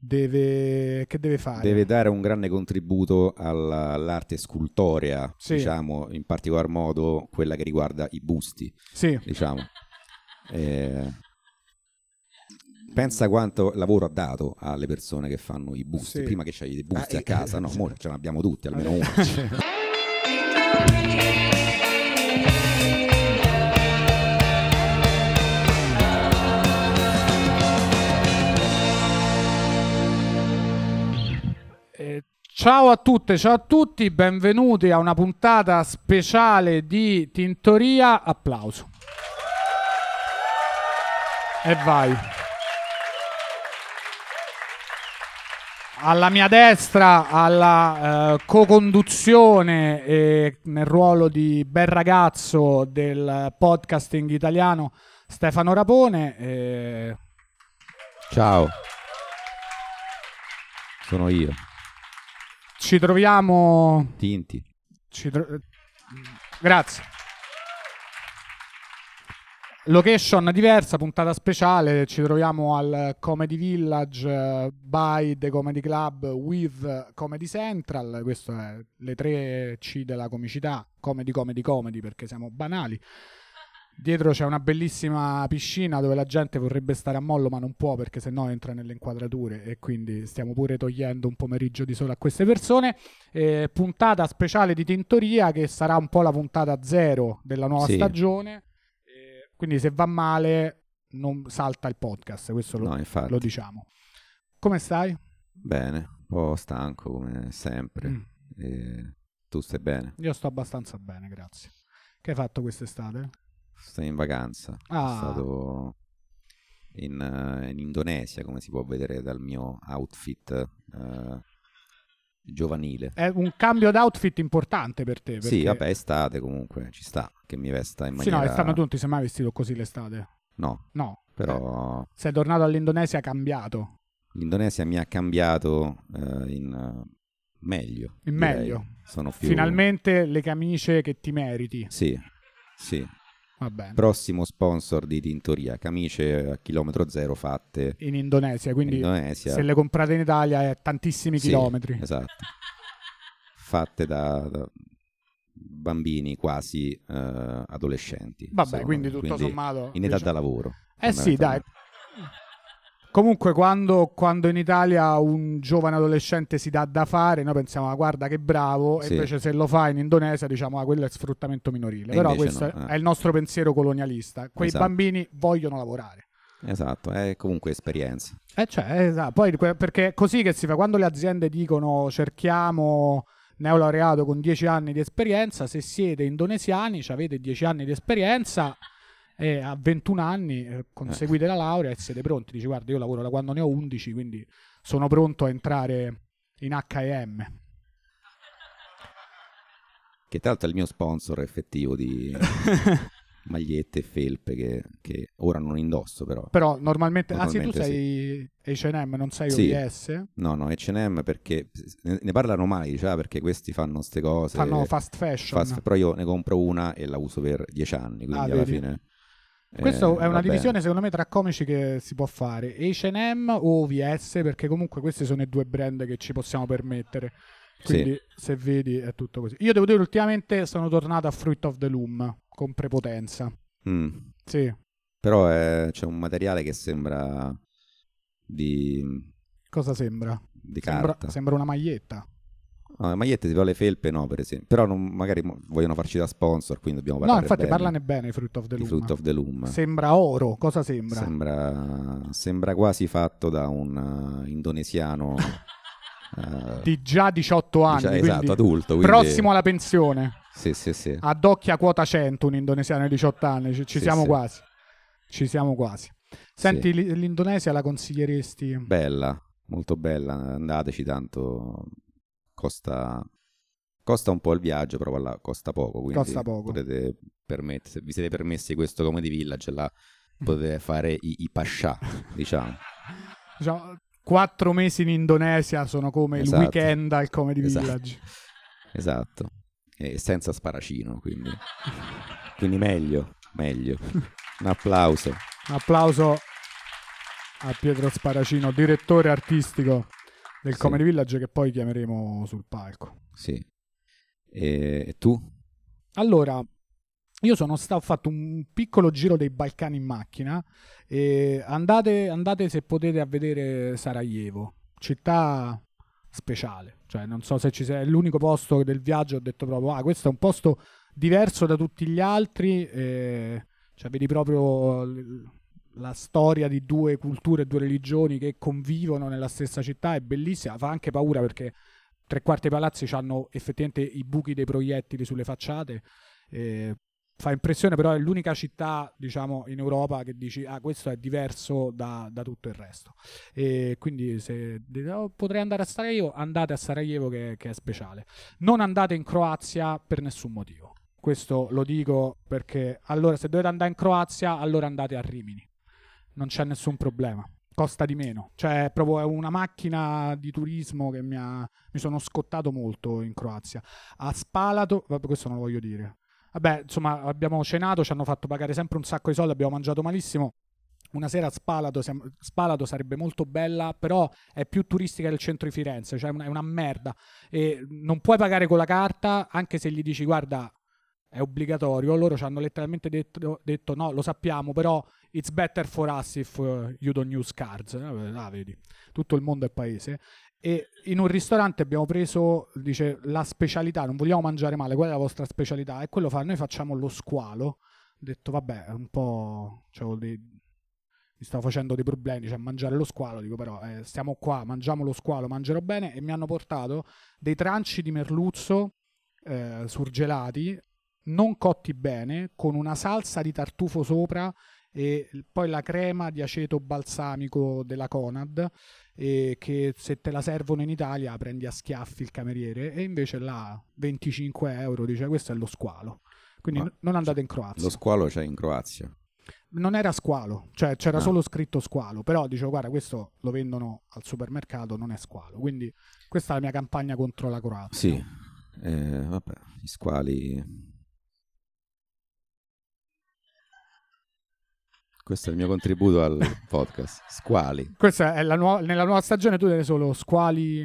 deve, che deve fare? Deve dare un grande contributo all'arte scultorea, sì. diciamo, in particolar modo quella che riguarda i busti. Sì. Diciamo. Eh, pensa quanto lavoro ha dato alle persone che fanno i busti, sì. prima che c'hai i busti ah, a eh, casa, no, sì. ora ce l'abbiamo tutti, almeno uno. Ciao a tutte, ciao a tutti, benvenuti a una puntata speciale di Tintoria. Applauso. E vai. Alla mia destra, alla eh, co-conduzione e nel ruolo di bel ragazzo del podcasting italiano Stefano Rapone. E... Eh, ciao. Sono io. Ci troviamo. Tinti. Ci tro... Grazie. Location diversa, puntata speciale, ci troviamo al Comedy Village by The Comedy Club with Comedy Central, queste sono le tre C della comicità, comedy, comedy, comedy perché siamo banali. Dietro c'è una bellissima piscina dove la gente vorrebbe stare a mollo ma non può perché sennò entra nelle inquadrature e quindi stiamo pure togliendo un pomeriggio di sole a queste persone. Eh, puntata speciale di Tintoria che sarà un po' la puntata zero della nuova sì. stagione. Eh, quindi se va male non salta il podcast, questo lo, no, lo diciamo. Come stai? Bene, un po' stanco come sempre. Mm. E eh, tu stai bene? Io sto abbastanza bene, grazie. Che hai fatto quest'estate? Sono in vacanza. Ah. Sono stato in, eh, in, Indonesia, come si può vedere dal mio outfit eh, giovanile. È un cambio d'outfit importante per te. Perché... Sì, vabbè, estate comunque ci sta che mi vesta in maniera. Sì, no, estate, ma tu non ti sei mai vestito così l'estate? No. No. Però. Eh. Sei tornato all'Indonesia cambiato. L'Indonesia mi ha cambiato eh, in eh, meglio. meglio. Sono più... Finalmente le camicie che ti meriti. Sì, sì. Prossimo sponsor di Tintoria, camicie a chilometro zero fatte in Indonesia, quindi in Indonesia. se le comprate in Italia è tantissimi sì, chilometri. Esatto. fatte da, da bambini quasi uh, adolescenti. Vabbè, quindi tutto quindi, sommato... In età diciamo... da lavoro. Eh sì, dai. Comunque, quando, quando, in Italia un giovane adolescente si dà da fare, noi pensiamo, ah, guarda che bravo, sì. e invece se lo fa in Indonesia diciamo, ah, quello è sfruttamento minorile. E Però questo no. Eh. è il nostro pensiero colonialista. Quei esatto. bambini vogliono lavorare. Esatto, è comunque esperienza. Eh cioè, esatto. Poi, perché è così che si fa, quando le aziende dicono cerchiamo neolaureato con 10 anni di esperienza, se siete indonesiani, avete 10 anni di esperienza e a 21 anni eh, conseguite eh. la laurea e siete pronti, dici guarda io lavoro da quando ne ho 11 quindi sono pronto a entrare in H&M. Che tra l'altro è il mio sponsor effettivo di magliette e felpe che, che, ora non indosso però. Però normalmente, normalmente anzi tu sei H&M, non sei sì. OBS? No, no, H&M perché ne, parlano mai, cioè, perché questi fanno queste cose. Fanno fast fashion. Fast, però io ne compro una e la uso per dieci anni, quindi ah, alla vedi. fine questa eh, è una divisione secondo me tra comici che si può fare, H&M o OVS, perché comunque questi sono i due brand che ci possiamo permettere. Quindi sì. se vedi è tutto così. Io devo dire ultimamente sono tornato a Fruit of the Loom con prepotenza. Mm. Sì. Però è, eh, c'è un materiale che sembra di... Cosa sembra? Di sembra, carta. Sembra una maglietta. No, magliette tipo le felpe no, per esempio. Però non, magari vogliono farci da sponsor, quindi dobbiamo parlare No, infatti bene. parlane bene Fruit of the Loom. Fruit of the Loom. Sembra oro, cosa sembra? Sembra, sembra quasi fatto da un uh, indonesiano... Uh, di già 18 anni, dici- esatto, adulto, quindi... prossimo alla pensione. Sì, sì, sì. Addocchia quota 100 un indonesiano di 18 anni, ci, ci sì, siamo sì. quasi. Ci siamo quasi. Senti, sì. l'Indonesia la consiglieresti? Bella, molto bella, andateci tanto costa, costa un po' il viaggio, però là costa poco, quindi costa poco. Potete permette, vi siete permessi questo come di village, là potete fare i, i pascià, diciamo. diciamo. Quattro mesi in Indonesia sono come esatto. il weekend al Comedy esatto. Village. Esatto, e senza sparacino, quindi, quindi meglio, meglio. Un applauso. Un applauso a Pietro Sparacino, direttore artistico del sì. Comedy Village che poi chiameremo sul palco. Sì. E tu? Allora, io sono stato, ho fatto un piccolo giro dei Balcani in macchina e andate, andate se potete a vedere Sarajevo, città speciale, cioè non so se ci sei, è l'unico posto del viaggio ho detto proprio, ah questo è un posto diverso da tutti gli altri, eh, cioè vedi proprio la storia di due culture, due religioni che convivono nella stessa città è bellissima, fa anche paura perché tre quarti dei palazzi hanno effettivamente i buchi dei proiettili sulle facciate. Eh, fa impressione, però è l'unica città, diciamo, in Europa che dici ah, questo è diverso da, da tutto il resto. E quindi se oh, potrei andare a Sarajevo, andate a Sarajevo che, che è speciale. Non andate in Croazia per nessun motivo. Questo lo dico perché allora se dovete andare in Croazia, allora andate a Rimini non c'è nessun problema. Costa di meno. Cioè, proprio è una macchina di turismo che mi ha. Mi sono scottato molto in Croazia. A Spalato. Vabbè, questo non lo voglio dire. Vabbè, insomma, abbiamo cenato, ci hanno fatto pagare sempre un sacco di soldi, abbiamo mangiato malissimo. Una sera a Spalato, Spalato sarebbe molto bella, però è più turistica del centro di Firenze, cioè è una merda. E non puoi pagare con la carta, anche se gli dici guarda, è obbligatorio. Loro ci hanno letteralmente detto, detto, no, lo sappiamo, però It's better for us if uh, you don't use cards. Ah, vedi, tutto il mondo è paese. E in un ristorante abbiamo preso, dice, la specialità, non vogliamo mangiare male, qual è la vostra specialità? E quello fa, noi facciamo lo squalo. Ho detto, vabbè, è un po'... Cioè, dei, mi stavo facendo dei problemi, cioè mangiare lo squalo, dico però eh, stiamo qua, mangiamo lo squalo, mangerò bene e mi hanno portato dei tranci di merluzzo eh, surgelati, non cotti bene, con una salsa di tartufo sopra e poi la crema di aceto balsamico della Conad che se te la servono in Italia prendi a schiaffi il cameriere e invece là 25 euro dice questo è lo squalo quindi Ma non andate cioè, in Croazia lo squalo c'è in Croazia non era squalo, cioè c'era ah. solo scritto squalo, però dicevo guarda questo lo vendono al supermercato, non è squalo, quindi questa è la mia campagna contro la Croazia. Sì, eh, vabbè, gli squali Questo è il mio contributo al podcast. Squali. Questa è la nuova, nella nuova stagione tu devi solo squali.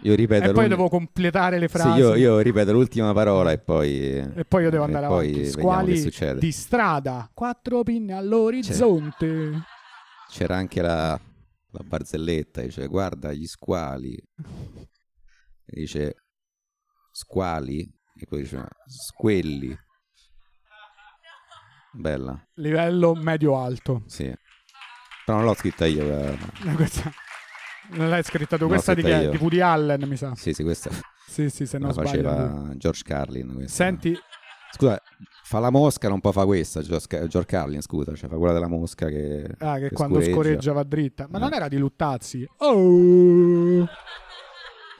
Io ripeto. E poi devo completare le frasi. Sì, io, io, ripeto l'ultima parola e poi. E poi io devo andare avanti. Squali di strada, quattro pinne all'orizzonte. C'era, c'era anche la, la barzelletta, dice guarda gli squali. E dice squali. E poi dice squelli. Bella. Livello medio-alto. Sì. Però non l'ho scritta io. Eh. No, questa... Non l'hai scritta tu, non questa di, che... di Woody Allen, mi sa. Sì, sì, questa. sì, sì, se non sbaglio. faceva lui. George Carlin. Questa. Senti... Scusa, fa la mosca, non può fa questa, George Carlin, scusa, cioè fa quella della mosca che... Ah, che, che quando scoreggia. scoreggia. va dritta. Ma eh. non era di Luttazzi? Oh!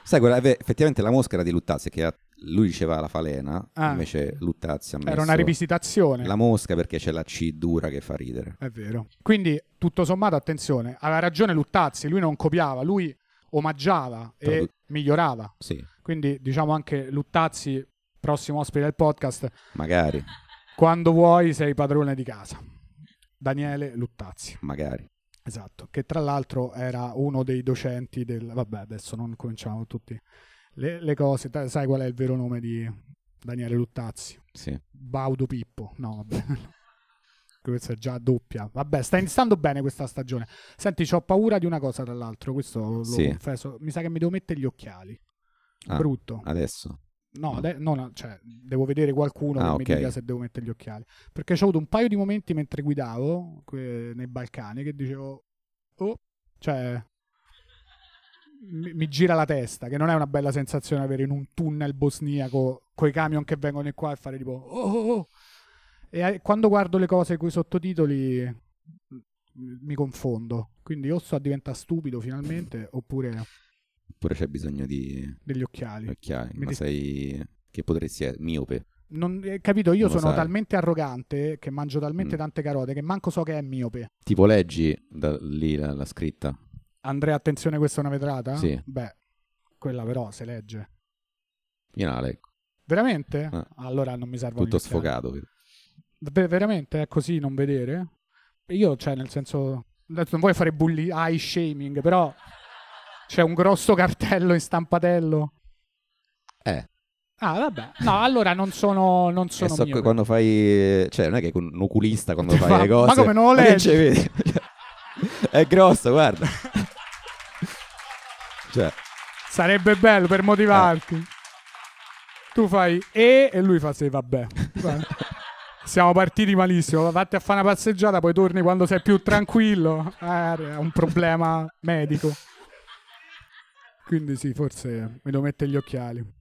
Sai, quella, eh, effettivamente la mosca era di Luttazzi, che era lui diceva la falena, ah. invece Luttazzi ha messo Era una rivisitazione. La mosca perché c'è la C dura che fa ridere. È vero. Quindi, tutto sommato, attenzione, aveva ragione Luttazzi, lui non copiava, lui omaggiava e Produ- migliorava. Sì. Quindi, diciamo anche Luttazzi, prossimo ospite del podcast. Magari. Quando vuoi sei padrone di casa. Daniele Luttazzi. Magari. Esatto, che tra l'altro era uno dei docenti del... Vabbè, adesso non cominciamo tutti le, le cose. Sai qual è il vero nome di Daniele Luttazzi? Sì. Baudo Pippo. No, vabbè. questa è già doppia. Vabbè, sta iniziando bene questa stagione. Senti, ho paura di una cosa, tra l'altro, questo lo sì. confesso. Mi sa che mi devo mettere gli occhiali. Ah, Brutto. Adesso? No, no. no, cioè, devo vedere qualcuno ah, che okay. mi dica se devo mettere gli occhiali. Perché ho avuto un paio di momenti mentre guidavo que- nei Balcani che dicevo, oh, cioè, mi, mi, gira la testa, che non è una bella sensazione avere in un tunnel bosniaco coi camion che vengono qua e fare tipo oh, oh, oh. E quando guardo le cose con i sottotitoli mi confondo. Quindi o so diventa stupido finalmente oppure oppure c'è bisogno di degli occhiali. occhiali. Ma ti... sei che potresti essere eh, miope. Non, eh, capito, io non sono sai. talmente arrogante che mangio talmente mm. tante carote che manco so che è miope. Tipo leggi da lì la, la scritta Andrea, attenzione, questa è una vetrata? Sì. Beh, quella però se legge. Finale. Ecco. Veramente? Ah. Allora non mi serve Tutto iniziare. sfocato. Ver- veramente è così non vedere? Io, cioè, nel senso, non vuoi fare bulli- eye shaming, però c'è un grosso cartello in stampatello. Eh. Ah, vabbè. No, allora non sono. Non eh, sono so mio, quando fai. Cioè, non è che un oculista quando fai fa, le cose. Ma come non lo leggi? È grosso, guarda. Cioè. Sarebbe bello per motivarti. Eh. Tu fai e e lui fa sì, vabbè. Siamo partiti malissimo, vatti a fare una passeggiata, poi torni quando sei più tranquillo. Eh, è un problema medico. Quindi sì, forse mi devo mettere gli occhiali.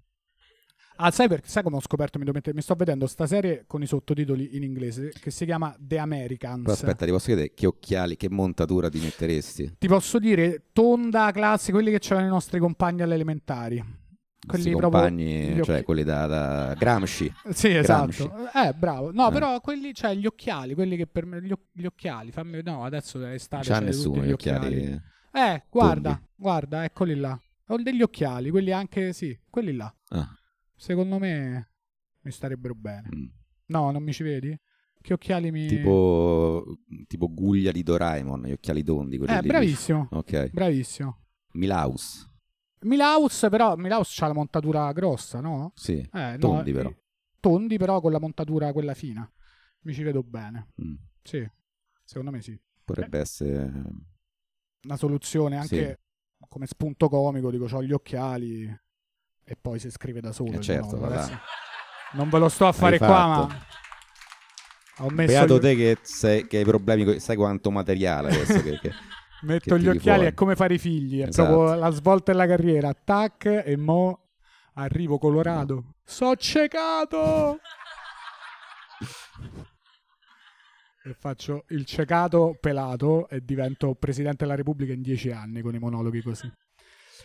Ah, sai, perché, sai come ho scoperto? Mi, mettere, mi, sto vedendo sta serie con i sottotitoli in inglese che si chiama The Americans. Però aspetta, ti posso chiedere che occhiali, che montatura ti metteresti? Ti posso dire tonda classe, quelli che c'erano i nostri compagni alle elementari quelli compagni, occhi... cioè quelli da, da, Gramsci. Sì, esatto. Gramsci. Eh, bravo. No, eh. però quelli, cioè gli occhiali, quelli che per me, gli, gli occhiali, fammi, no, adesso è estate. c'ha nessuno gli occhiali. occhiali. Eh, guarda, Tundi. guarda, eccoli là. Ho degli occhiali, quelli anche, sì, quelli là. Ah. Secondo me mi starebbero bene. Mm. No, non mi ci vedi? Che occhiali mi. Tipo, tipo Guglia di Doraemon, gli occhiali tondi. Eh, lì. bravissimo. Ok. Bravissimo. Milaus. Milaus, però, Milaus ha la montatura grossa, no? Sì. Eh, tondi, no, eh, però. Tondi, però, con la montatura quella fina. Mi ci vedo bene. Mm. Sì, secondo me sì. Potrebbe eh. essere. Una soluzione anche sì. come spunto comico, dico, ho gli occhiali e poi si scrive da solo. Eh certo, nome, non ve lo sto a fare Hai qua, ma ho messo Beato gli... te che, sei, che, hai problemi, sai quanto materiale adesso che, che, Metto che gli occhiali, fuori. è come fare i figli, è esatto. proprio la svolta della carriera. Tac e mo arrivo colorato. So ciecato! e faccio il cecato pelato e divento Presidente della Repubblica in dieci anni con i monologhi così.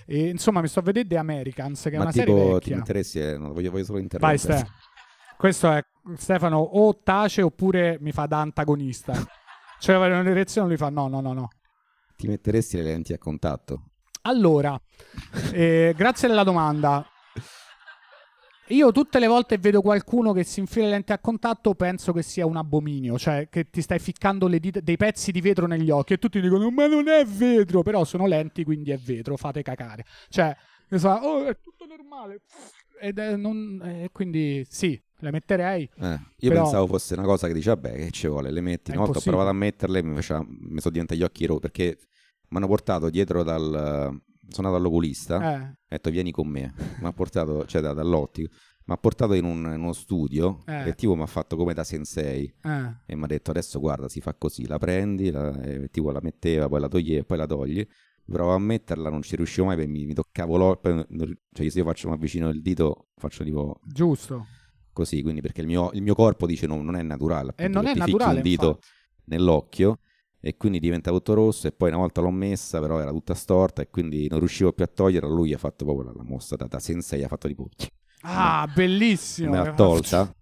E, insomma, mi sto a vedere The Americans, che Ma una tipo, serie vecchia. Ti interessi, eh, non voglio, voglio solo interrompere. Vai, Ste. Questo è Stefano o tace oppure mi fa da antagonista. cioè, va in una direzione lui fa no, no, no, no. Ti metteresti le lenti a contatto? Allora, eh, grazie della domanda. Io tutte le volte vedo qualcuno che si infila le lenti a contatto, penso che sia un abominio, cioè che ti stai ficcando dita, dei pezzi di vetro negli occhi e tutti dicono "Ma non è vetro", però sono lenti, quindi è vetro, fate cacare. Cioè, ne so, "Oh, è tutto normale". Ed è non, eh, quindi sì, le metterei. Eh, io però... pensavo fosse una cosa che dice, vabbè, che ci vuole, le metti. Una volta ho provato a metterle, mi, faceva, mi sono diventato gli occhi rossi perché mi hanno portato dietro dal, sono andato all'oculista, eh. ho detto vieni con me, mi ha portato, cioè da, dall'ottico, mi ha portato in, un, in uno studio eh. e tipo mi ha fatto come da sensei eh. e mi ha detto adesso guarda si fa così, la prendi, la, e, tipo la metteva, poi la toglie, poi la togli, provavo a metterla, non ci riuscivo mai, mi, mi toccavo l'orto, cioè se io faccio, mi avvicino il dito, faccio tipo... Giusto. Così, quindi perché il mio, il mio corpo dice no, non è naturale. E eh, non è naturale. un dito infatti. nell'occhio e quindi diventa tutto rosso e poi una volta l'ho messa però era tutta storta e quindi non riuscivo più a toglierla lui ha fatto proprio la, mossa da, da senza gli ha fatto di pugni ah me, bellissimo me l'ha tolta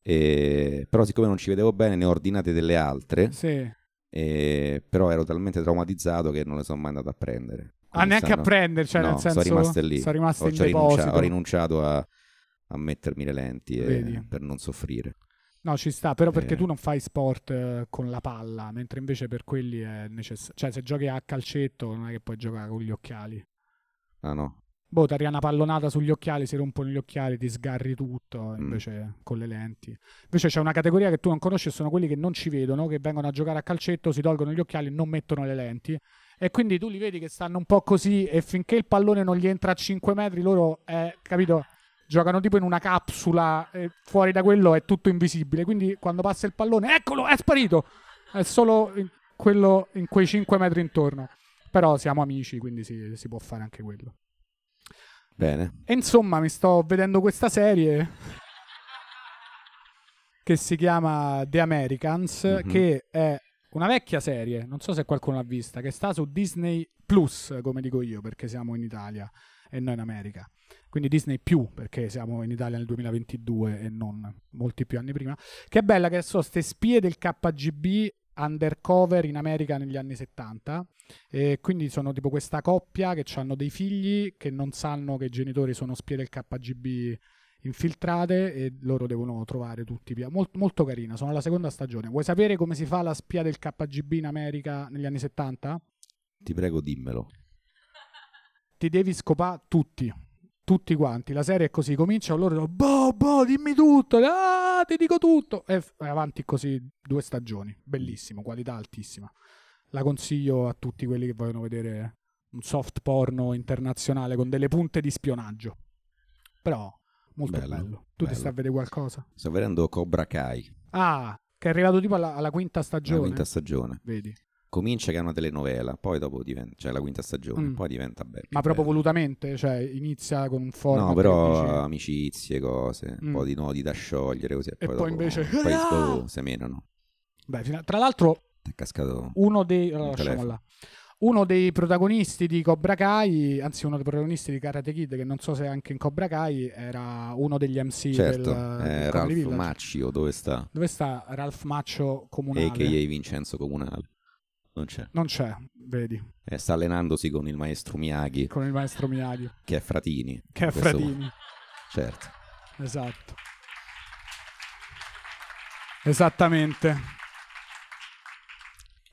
e, però siccome non ci vedevo bene ne ho ordinate delle altre sì. e, però ero talmente traumatizzato che non le sono mai andato a prendere ah neanche stanno, a prendere cioè no, nel senso sono rimaste lì sono rimaste ho, in ho rinunciato, ho rinunciato a, a mettermi le lenti e, per non soffrire No, ci sta, però perché eh. tu non fai sport eh, con la palla, mentre invece per quelli è necessario. Cioè, se giochi a calcetto non è che puoi giocare con gli occhiali. Ah no. Boh, ti arriva una pallonata sugli occhiali, si rompono gli occhiali, ti sgarri tutto, mm. invece mm. con le lenti. Invece c'è una categoria che tu non conosci, sono quelli che non ci vedono, che vengono a giocare a calcetto, si tolgono gli occhiali, e non mettono le lenti. E quindi tu li vedi che stanno un po' così e finché il pallone non gli entra a 5 metri loro, eh, capito? giocano tipo in una capsula, e fuori da quello è tutto invisibile, quindi quando passa il pallone, eccolo, è sparito, è solo in, quello, in quei 5 metri intorno. Però siamo amici, quindi si, si può fare anche quello. Bene. E insomma, mi sto vedendo questa serie che si chiama The Americans, mm-hmm. che è una vecchia serie, non so se qualcuno l'ha vista, che sta su Disney Plus, come dico io, perché siamo in Italia e noi in America. Quindi Disney più, perché siamo in Italia nel 2022 e non molti più anni prima. Che bella che sono queste spie del KGB undercover in America negli anni 70 e quindi sono tipo questa coppia che hanno dei figli che non sanno che i genitori sono spie del KGB infiltrate e loro devono trovare tutti via. Molto, molto carina, sono alla seconda stagione. Vuoi sapere come si fa la spia del KGB in America negli anni 70? Ti prego dimmelo ti devi scopare tutti, tutti quanti. La serie è così, comincia, loro boh, boh, dimmi tutto, ah, ti dico tutto. E avanti così due stagioni, bellissimo, qualità altissima. La consiglio a tutti quelli che vogliono vedere un soft porno internazionale con delle punte di spionaggio. Però molto bello. bello. Tu bello. ti stai a vedere qualcosa? Sto vedendo Cobra Kai. Ah, che è arrivato tipo alla, alla quinta stagione. La quinta stagione. Vedi comincia che è una telenovela, poi dopo diventa, cioè la quinta stagione, mm. poi diventa bella. Ma proprio bella. volutamente, cioè inizia con un format No, però dici... amicizie, cose, mm. un po' mm. di nodi da sciogliere così, e, poi, poi dopo, invece poi ah! seminano. Beh, tra l'altro è cascato uno dei allora, Uno dei protagonisti di Cobra Kai, anzi uno dei protagonisti di Karate Kid, che non so se è anche in Cobra Kai, era uno degli MC certo, del, eh, Ralph Village. Maccio, dove sta? Dove sta Ralph Maccio Comunale? E che A.k.a. Vincenzo Comunale. Non c'è. Non c'è, vedi. E eh, sta allenandosi con il maestro Miyagi. Con il maestro Miyagi. Che è Fratini. Che è Fratini. Certo. Esatto. Esattamente.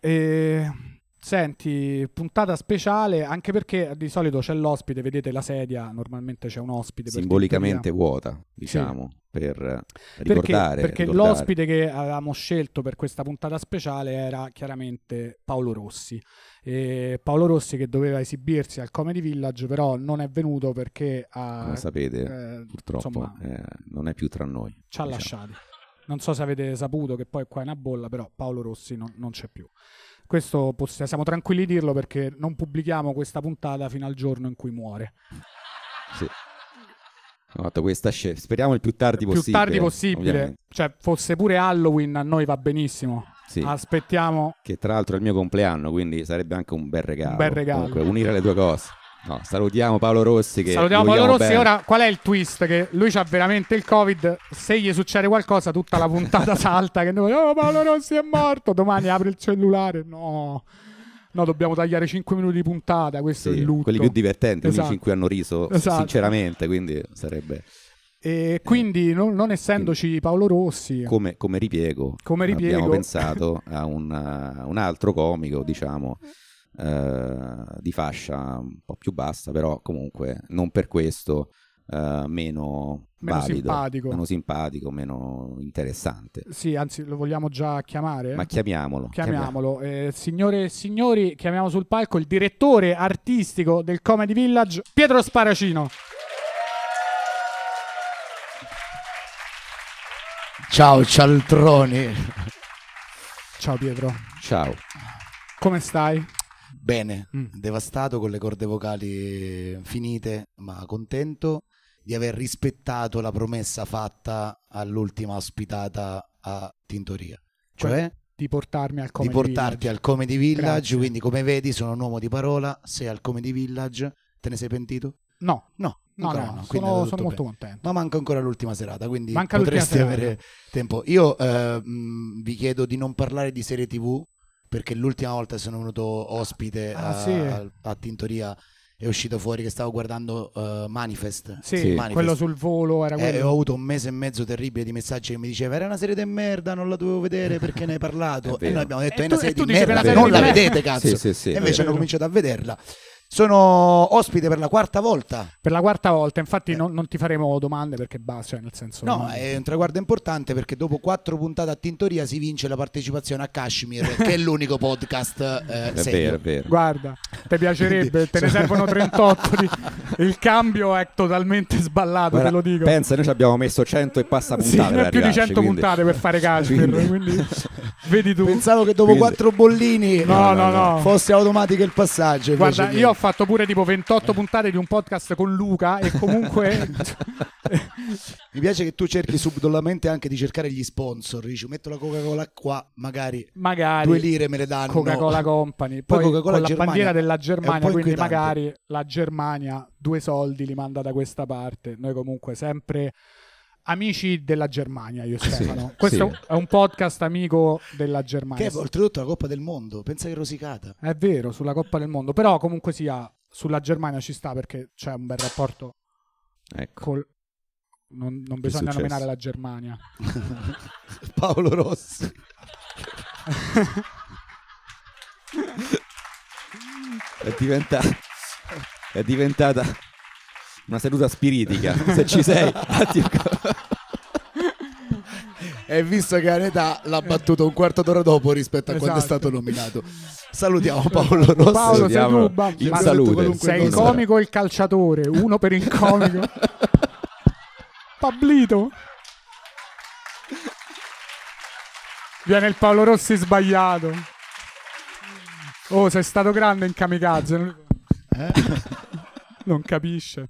E Senti, puntata speciale, anche perché di solito c'è l'ospite, vedete la sedia, normalmente c'è un ospite. Simbolicamente vuota, diciamo, sì. per eh, ricordare. Perché, perché ricordare. l'ospite che avevamo scelto per questa puntata speciale era chiaramente Paolo Rossi. E Paolo Rossi che doveva esibirsi al Comedy Village, però non è venuto perché... Ha, Come sapete, eh, purtroppo insomma, eh, non è più tra noi. Ci ha diciamo. lasciati. Non so se avete saputo che poi qua è una bolla, però Paolo Rossi non, non c'è più. Questo possiamo, siamo tranquilli di dirlo perché non pubblichiamo questa puntata fino al giorno in cui muore. Sì. Fatto questa Sc- speriamo il più tardi possibile. Più tardi possibile. Ovviamente. Cioè, fosse pure Halloween a noi va benissimo. Sì. Aspettiamo. Che tra l'altro è il mio compleanno, quindi sarebbe anche un bel regalo. Un bel regalo. Comunque, unire le due cose. No, salutiamo Paolo Rossi. salutiamo Paolo Rossi. Bene. Ora, qual è il twist? Che lui ha veramente il Covid. Se gli succede qualcosa, tutta la puntata salta. Che noi, oh, Paolo Rossi è morto. Domani apre il cellulare. No. No, dobbiamo tagliare 5 minuti di puntata. Questo sì, è il lutto. Quelli più divertenti, esatto. quelli in cui hanno riso esatto. sinceramente. Quindi sarebbe. E quindi, non, non essendoci Paolo Rossi, come, come, ripiego, come ripiego, abbiamo pensato a un, uh, un altro comico, diciamo eh, di fascia un po' più bassa, però comunque non per questo Uh, meno, meno valido, simpatico. meno simpatico, meno interessante. Sì, anzi lo vogliamo già chiamare. Ma chiamiamolo. Chiamiamolo. chiamiamolo. Eh, signore e signori, chiamiamo sul palco il direttore artistico del Comedy Village, Pietro Sparacino. Ciao cialtroni. Ciao Pietro. Ciao. Come stai? bene, mm. devastato con le corde vocali finite, ma contento di aver rispettato la promessa fatta all'ultima ospitata a Tintoria, cioè, cioè di portarmi al Comedy di portarti Village. al Comedy Village, Grazie. quindi come vedi sono un uomo di parola, sei al Comedy Village, te ne sei pentito? No. No. No, no, no, sono, sono molto contento. Ma manca ancora l'ultima serata, quindi Manca potresti avere serata. tempo. Io eh, vi chiedo di non parlare di serie TV perché l'ultima volta sono venuto ospite ah, a, sì. a, a, Tintoria è uscito fuori che stavo guardando uh, Manifest. Sì, Manifest. quello sul volo era eh, quello. E ho avuto un mese e mezzo terribile di messaggi che mi diceva era una serie di merda, non la dovevo vedere perché ne hai parlato. e noi abbiamo detto è una serie di merda, non la vedete cazzo. Sì, e invece hanno cominciato a vederla sono ospite per la quarta volta. Per la quarta volta, infatti eh. non, non, ti faremo domande perché basta, cioè nel senso... No, è un traguardo importante perché dopo quattro puntate a Tintoria si vince la partecipazione a Kashmir, che è l'unico podcast eh, è serio. Vero, vero. Guarda, ti piacerebbe, te ne servono 38, di... il cambio è totalmente sballato, Guarda, te lo dico. Pensa, noi ci abbiamo messo 100 e passa puntate. Sì, più di 100 quindi... puntate per fare Kashmir, quindi vedi tu. Pensavo che dopo quattro bollini no, no, no, fosse automatico il passaggio. Guarda, io ho fatto pure tipo 28 eh. puntate di un podcast con Luca e comunque... Mi piace che tu cerchi subdolamente anche di cercare gli sponsor. Dici, metto la Coca-Cola qua, magari, magari due lire me le danno. Coca-Cola Company. Poi, poi Coca-Cola con la bandiera della Germania, quindi magari la Germania due soldi li manda da questa parte. Noi comunque sempre Amici della Germania, io Stefano. Sì, Questo sì. è un podcast amico della Germania. Che è oltretutto la Coppa del Mondo, pensa che rosicata. È vero, sulla Coppa del Mondo, però comunque sia, sulla Germania ci sta perché c'è un bel rapporto. Ecco. Col... Non, non bisogna nominare la Germania. Paolo Rossi. è diventata... È diventata una seduta spiritica, se ci sei. e visto che Aneta l'ha battuto un quarto d'ora dopo rispetto a esatto. quando è esatto. stato nominato. Salutiamo Paolo Rossi. Paolo, sei tu, in salute. Sei il comico e il calciatore, uno per il comico. Pablito. Viene il Paolo Rossi sbagliato. Oh, sei stato grande in kamikaze. Eh? Non capisce.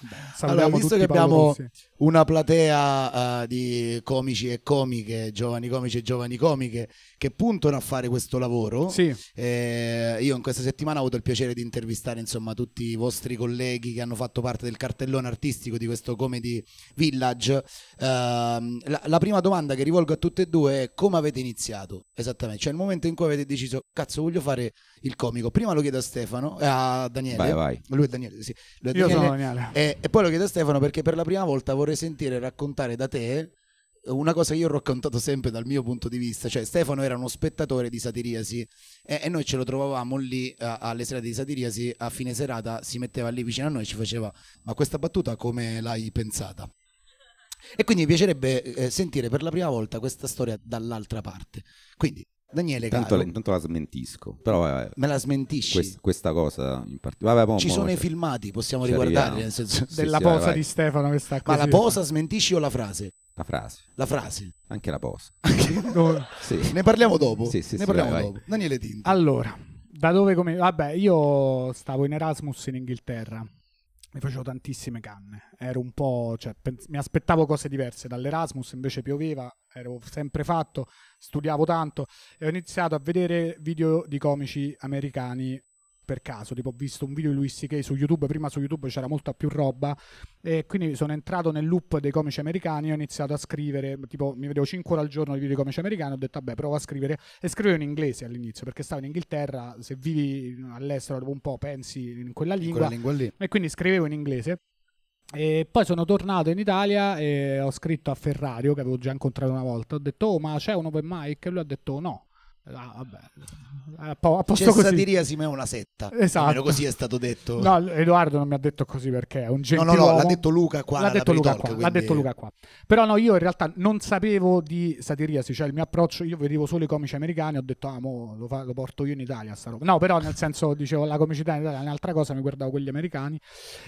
Beh, allora, visto che abbiamo una platea uh, di comici e comiche, giovani comici e giovani comiche, che puntano a fare questo lavoro, sì. eh, io in questa settimana ho avuto il piacere di intervistare insomma, tutti i vostri colleghi che hanno fatto parte del cartellone artistico di questo Comedy Village. Uh, la, la, prima domanda che rivolgo a tutte e due è come avete iniziato esattamente, cioè il momento in cui avete deciso, cazzo, voglio fare il comico. Prima lo chiedo a Stefano, eh, a Daniele. Vai, vai. Lui è Daniele, sì. Lui è Daniele. Io sono Daniele. Eh, e, poi lo chiedo a Stefano perché per la prima volta vorrei sentire raccontare da te una cosa che io ho raccontato sempre dal mio punto di vista, cioè Stefano era uno spettatore di Satiriasi e, e noi ce lo trovavamo lì a, eh, alle serate di Satiriasi, a fine serata si metteva lì vicino a noi e ci faceva ma questa battuta come l'hai pensata? E quindi mi piacerebbe eh, sentire per la prima volta questa storia dall'altra parte. Quindi Daniele, tanto, caro, le, tanto la smentisco, però eh, me la smentisci. Quest, questa cosa in particolare. Vabbè, Ci sono i filmati, possiamo riguardarli. Nel senso... sì, della sì, posa vai. di Stefano che sta Ma la posa smentisci o la frase? La frase. La frase. Anche la posa. no. sì. Ne parliamo dopo. Sì, sì, ne parliamo vai, dopo. Vai. Daniele Tinti. Allora, da dove come... Vabbè, io stavo in Erasmus in Inghilterra mi facevo tantissime canne. Ero un po'. Cioè, pens- mi aspettavo cose diverse dall'Erasmus, invece pioveva, ero sempre fatto, studiavo tanto e ho iniziato a vedere video di comici americani per caso, tipo ho visto un video di Luis C.K. su YouTube, prima su YouTube c'era molta più roba e quindi sono entrato nel loop dei comici americani ho iniziato a scrivere, tipo mi vedevo 5 ore al giorno di video di comici americani, ho detto vabbè provo a scrivere e scrivevo in inglese all'inizio perché stavo in Inghilterra, se vivi all'estero dopo un po' pensi in quella lingua, in quella lingua e quindi scrivevo in inglese. E poi sono tornato in Italia e ho scritto a Ferrario, che avevo già incontrato una volta, ho detto oh ma c'è un open mic? E lui ha detto no, Ah, vabbè. Eh, a posto cioè, così. Satiria, è una setta. Esatto. Almeno così è stato detto. No, Edoardo non mi ha detto così perché è un genio. No, no, no, l'ha detto Luca qua. L'ha detto Luca, talk, qua quindi... l'ha detto Luca qua. Però no, io in realtà non sapevo di satiriasi, cioè il mio approccio, io vedevo solo i comici americani, ho detto ah, mo, lo, fa, lo porto io in Italia sta roba. No, però nel senso, dicevo, la comicità in Italia è un'altra cosa, mi guardavo quelli americani.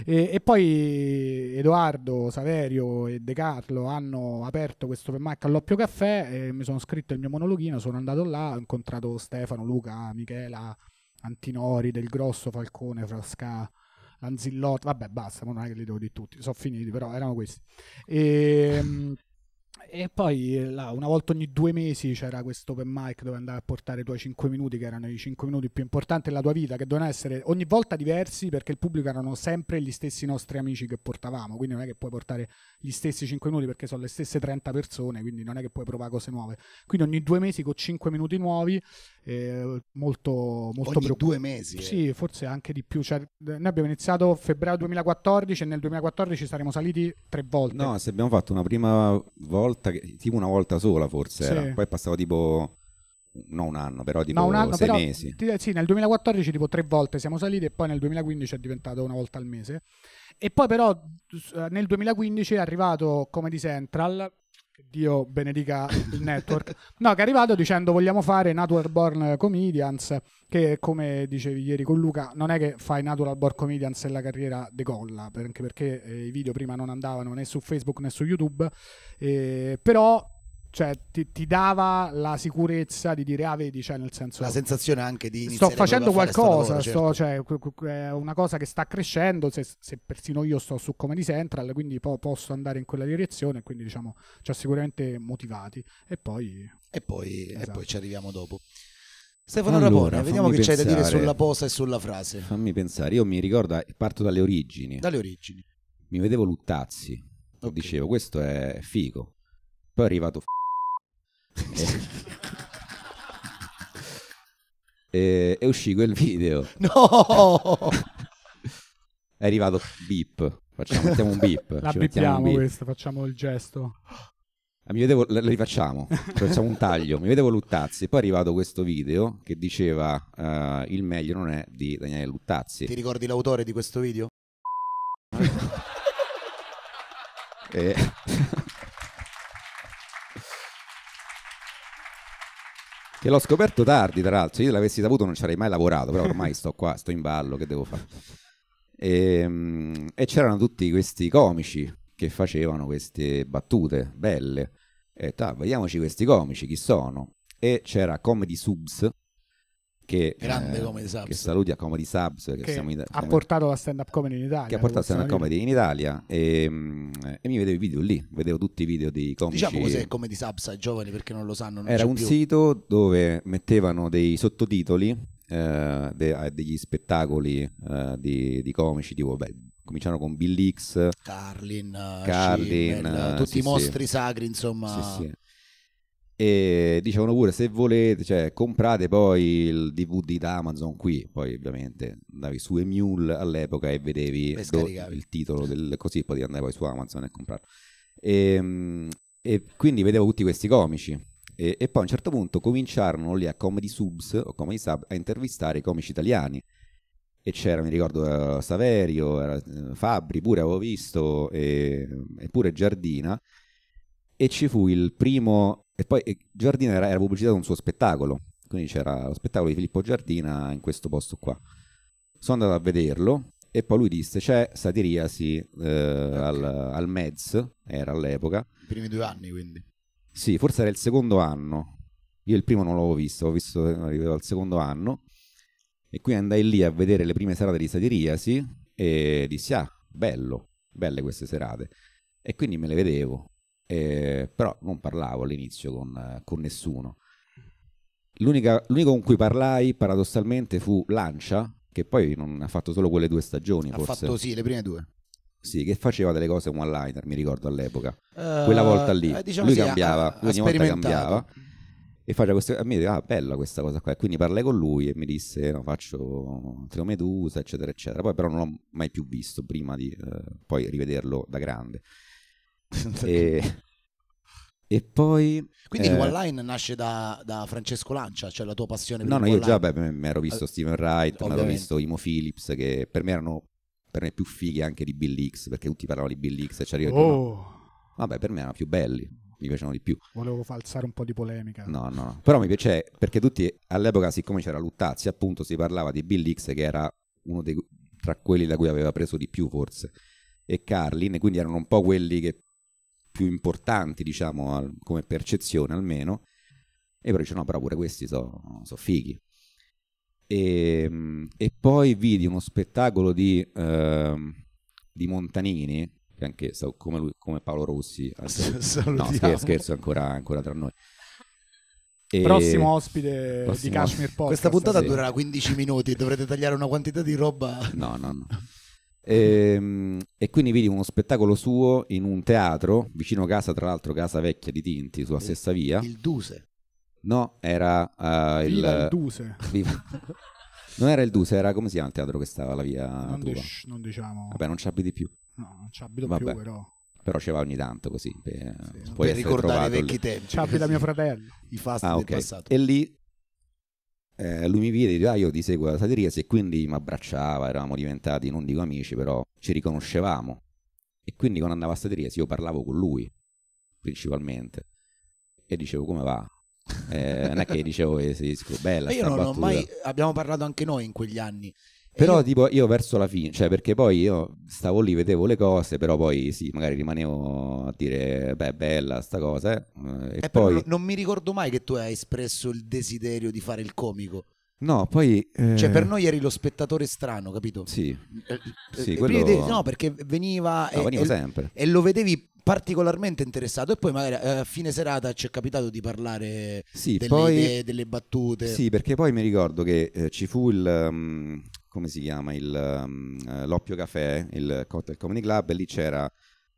E, e poi Edoardo, Saverio e De Carlo hanno aperto questo per Mac all'Oppio Caffè e mi sono scritto il mio monologhino, sono andato là, incontrato Stefano, Luca, Michela, Antinori, Del Grosso, Falcone, Frasca, Lanzillotti, vabbè basta, non è che li devo dire tutti, sono finiti però, erano questi. E... Ehm, e poi là, una volta ogni due mesi c'era questo open mic dove andavi a portare i tuoi 5 minuti, che erano i 5 minuti più importanti della tua vita, che dovevano essere ogni volta diversi perché il pubblico erano sempre gli stessi nostri amici che portavamo, quindi non è che puoi portare gli stessi 5 minuti perché sono le stesse 30 persone, quindi non è che puoi provare cose nuove. Quindi ogni due mesi con 5 minuti nuovi eh, molto, molto Ogni due mesi. Eh. forse anche di più. Cioè, noi abbiamo iniziato febbraio 2014 e nel 2014 saremo saliti tre volte. No, se abbiamo fatto una prima volta, tipo una volta sola forse, sì. era. poi è passato tipo non un anno, però tipo no, un anno, sei però, mesi. Eh, sì, nel 2014 tipo tre volte siamo saliti e poi nel 2015 è diventato una volta al mese. E poi però eh, nel 2015 è arrivato Comedy Central Dio benedica il network. No, che è arrivato dicendo vogliamo fare Natural Born Comedians, che come dicevi ieri con Luca, non è che fai Natural Born Comedians e la carriera decolla, anche perché eh, i video prima non andavano né su Facebook né su YouTube, eh, però cioè, ti, ti, dava la sicurezza di dire, ah, vedi, cioè, nel senso. La sensazione anche di iniziare Sto facendo qualcosa, lavoro, certo. cioè, è una cosa che sta crescendo. Se, se, persino io sto su Comedy Central, quindi po- posso andare in quella direzione. Quindi, diciamo, ci ha sicuramente motivati. E poi. E poi, esatto. e poi esatto. ci arriviamo dopo. Stefano allora, Rapone, vediamo che pensare, c'hai da dire sulla posa e sulla frase. Fammi pensare, io mi ricordo, parto dalle origini. Dalle origini. Mi vedevo Luttazzi. Okay. Dicevo, questo è figo. Poi è arrivato. F- eh, e, e uscì quel video. No! È arrivato beep. Facciamo, mettiamo un beep. La ci beep. questo, facciamo il gesto. Ah, mi vedevo, la, rifacciamo, facciamo un taglio. Mi vedevo Luttazzi, poi è arrivato questo video che diceva eh, il meglio non è di Daniele Luttazzi. Ti ricordi l'autore di questo video? e... Eh. Che l'ho scoperto tardi, tra l'altro. Io l'avessi saputo non ci avrei mai lavorato, però ormai sto qua, sto in ballo, che devo fare? E, ehm, e c'erano tutti questi comici che facevano queste battute belle. E ta, ah, vediamoci questi comici, chi sono? E c'era Comedy Subs, che, eh, Grande Comedy Subs. che saluti a Comedy Subs che, che siamo in, siamo ha portato la stand up comedy in Italia che ha portato la stand up comedy in Italia e, ehm, e, mi vedevo i video lì vedevo tutti i video dei comici diciamo cos'è Comedy Subs ai giovani perché non lo sanno non era un più. sito dove mettevano dei sottotitoli eh, de, degli spettacoli eh, di, di, comici tipo beh, cominciano con Bill X Carlin, eh, Carlin Schimmel, eh, tutti sì, i mostri sì. sacri insomma sì, e dicevano pure se volete cioè, comprate poi il DVD da Amazon qui poi ovviamente andavi su Emule all'epoca e vedevi do, il titolo del, certo. così potevi andare poi su Amazon e comprare e, ehm, e quindi vedevo tutti questi comici e, e, poi a un certo punto cominciarono lì a Comedy Subs o Comedy Sub a intervistare i comici italiani e c'era, mi ricordo, eh, Saverio, era, eh, Fabri pure avevo visto, e, e pure Giardina, e ci fu il primo e poi eh, Giardina era, era pubblicizzato un suo spettacolo, quindi c'era lo spettacolo di Filippo Giardina in questo posto qua. Sono andato a vederlo e poi lui disse c'è Satiriasi eh, okay. al, al Meds, era all'epoca. I primi due anni quindi. Sì, forse era il secondo anno. Io il primo non l'avevo visto, ho visto eh, arrivato al secondo anno. E qui andai lì a vedere le prime serate di Satiriasi e dissi ah, bello, belle queste serate. E quindi me le vedevo eh, però non parlavo all'inizio con, eh, con nessuno. L'unica, l'unico con cui parlai paradossalmente fu Lancia, che poi non ha fatto solo quelle due stagioni. Ha forse. fatto sì, le prime due. Sì, che faceva delle cose one liner, mi ricordo all'epoca. Uh, Quella volta lì. Eh, diciamo lui sì, cambiava, ha, ogni volta cambiava. E faceva questo, a me diceva, ah, bella questa cosa qua. quindi parlai con lui e mi disse, no, faccio Triomedusa, eccetera, eccetera. Poi però non l'ho mai più visto prima di eh, poi rivederlo da grande e, e, poi... Quindi eh, il One Line nasce da, da, Francesco Lancia, cioè la tua passione per No, no, io già beh, mi ero visto uh, Steven Wright, mi ero visto Imo Phillips, che per me erano per me più fighi anche di Bill X, perché tutti parlavano di Bill X e ci io oh. no. Vabbè, per me erano più belli, mi piacevano di più. Volevo falsare un po' di polemica. No, no, no. però mi piace perché tutti all'epoca, siccome c'era Luttazzi, appunto si parlava di Bill X che era uno dei, tra quelli da cui aveva preso di più forse, e Carlin, quindi erano un po' quelli che più importanti, diciamo, al, come percezione almeno. E poi dice: No, però pure questi sono so fighi. E, ehm, e, poi vidi uno spettacolo di, eh, di Montanini, che anche come, lui, come Paolo Rossi. no, scherzo, scherzo ancora, ancora tra noi. E... Prossimo ospite prossimo di Kashmir Podcast. Questa puntata sì. durerà 15 minuti, dovrete tagliare una quantità di roba. No, no, no. E, ehm, e, quindi vidi uno spettacolo suo in un teatro vicino a casa, tra l'altro casa vecchia di Tinti, sulla il, stessa via. Il Duse. No, era uh, il... il Duse. Viva. Non era il Duse, era come si chiama il teatro che stava la via non, dic- non diciamo. Vabbè, non ci abiti più. No, non ci abito Vabbè. più però però c'è va ogni tanto così per, eh, sì, per ricordare i vecchi lì. tempi Ciao, anche da mio fratello i fast ah, okay. passato e lì eh, lui mi vide e ah, io ti seguo la Satiriasi e quindi mi abbracciava, eravamo diventati, non dico amici, però ci riconoscevamo. E quindi quando andavo a Satiriasi io parlavo con lui, principalmente, e dicevo come va? Eh, non è che dicevo, eh, sì, bella. Ma io non battuta. ho mai, abbiamo parlato anche noi in quegli anni però io... tipo io verso la fine, cioè perché poi io stavo lì, vedevo le cose, però poi sì, magari rimanevo a dire, beh, bella sta cosa. Eh. Mm, e eh, poi... non mi ricordo mai che tu hai espresso il desiderio di fare il comico. No, poi... Eh... Cioè per eh, noi eri lo spettatore strano, capito? Sì. Eh, eh, sì quello... te... No, perché veniva... No, e, sempre. E lo vedevi particolarmente interessato e poi magari a fine serata ci è capitato di parlare sì, delle poi, idee, delle battute. Sì, perché poi mi ricordo che eh, ci fu il, um, come si chiama, il, um, l'Oppio Café, il Cocktail Comedy Club, e lì c'era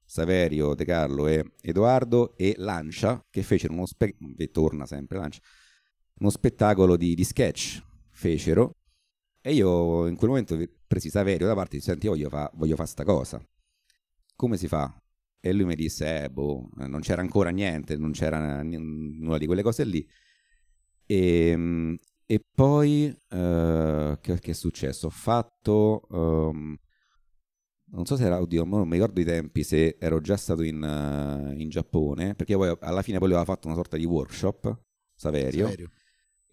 Saverio, De Carlo e Edoardo e Lancia, che fecero uno spettacolo, torna sempre Lancia, uno spettacolo di, di, sketch, fecero, e io in quel momento presi Saverio da parte e senti, voglio fare fa sta cosa. Come si fa? E lui mi disse, eh, boh, non c'era ancora niente, non c'era n- nulla di quelle cose lì. E, mm, e poi, eh, che, che, è successo? Ho fatto, um, non so se era, oddio, non mi ricordo i tempi, se ero già stato in, uh, in Giappone, perché poi alla fine poi aveva fatto una sorta di workshop, Saverio. Saverio.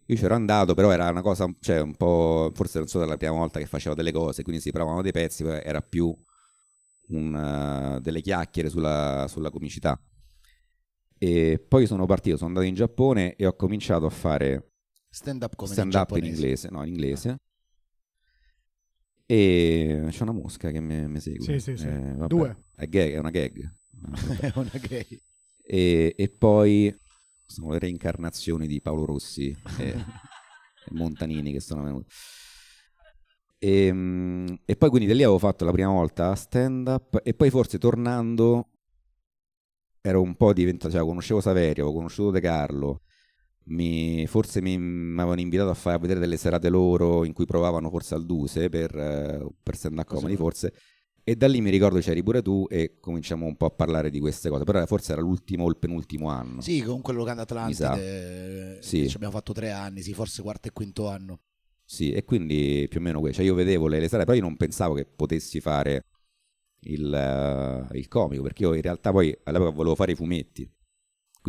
Io c'ero andato, però era una cosa, cioè un po', forse non so, era la prima volta che faceva delle cose, quindi si provavano dei pezzi, era più una, eh, delle chiacchiere sulla, sulla, comicità. E poi sono partito, sono andato in Giappone e ho cominciato a fare Stand up come stand up in, inglese, no, in eh. inglese. Ah. E c'è una mosca che mi, segue. Sì, sì, sì. Eh, Due. È, gag, è una gag. è una gag. E, e, poi sono le reincarnazioni di Paolo Rossi e, e Montanini che sono venuti. E, ehm, e, poi quindi da lì avevo fatto la prima volta stand up e poi forse tornando ero un po' diventato, cioè conoscevo Saverio, avevo conosciuto De Carlo, mi, forse mi, mi, avevano invitato a fare a vedere delle serate loro in cui provavano forse al Duse per, eh, per stand-up comedy forse e da lì mi ricordo c'eri pure tu e cominciamo un po' a parlare di queste cose, però forse era l'ultimo o il penultimo anno. Sì, con quello Locanda Atlante eh, sì. ci abbiamo fatto tre anni, sì, forse quarto e quinto anno. Sì, e quindi più o meno questo, cioè io vedevo le, le sale, però io non pensavo che potessi fare il, uh, il comico, perché io in realtà poi all'epoca volevo fare i fumetti,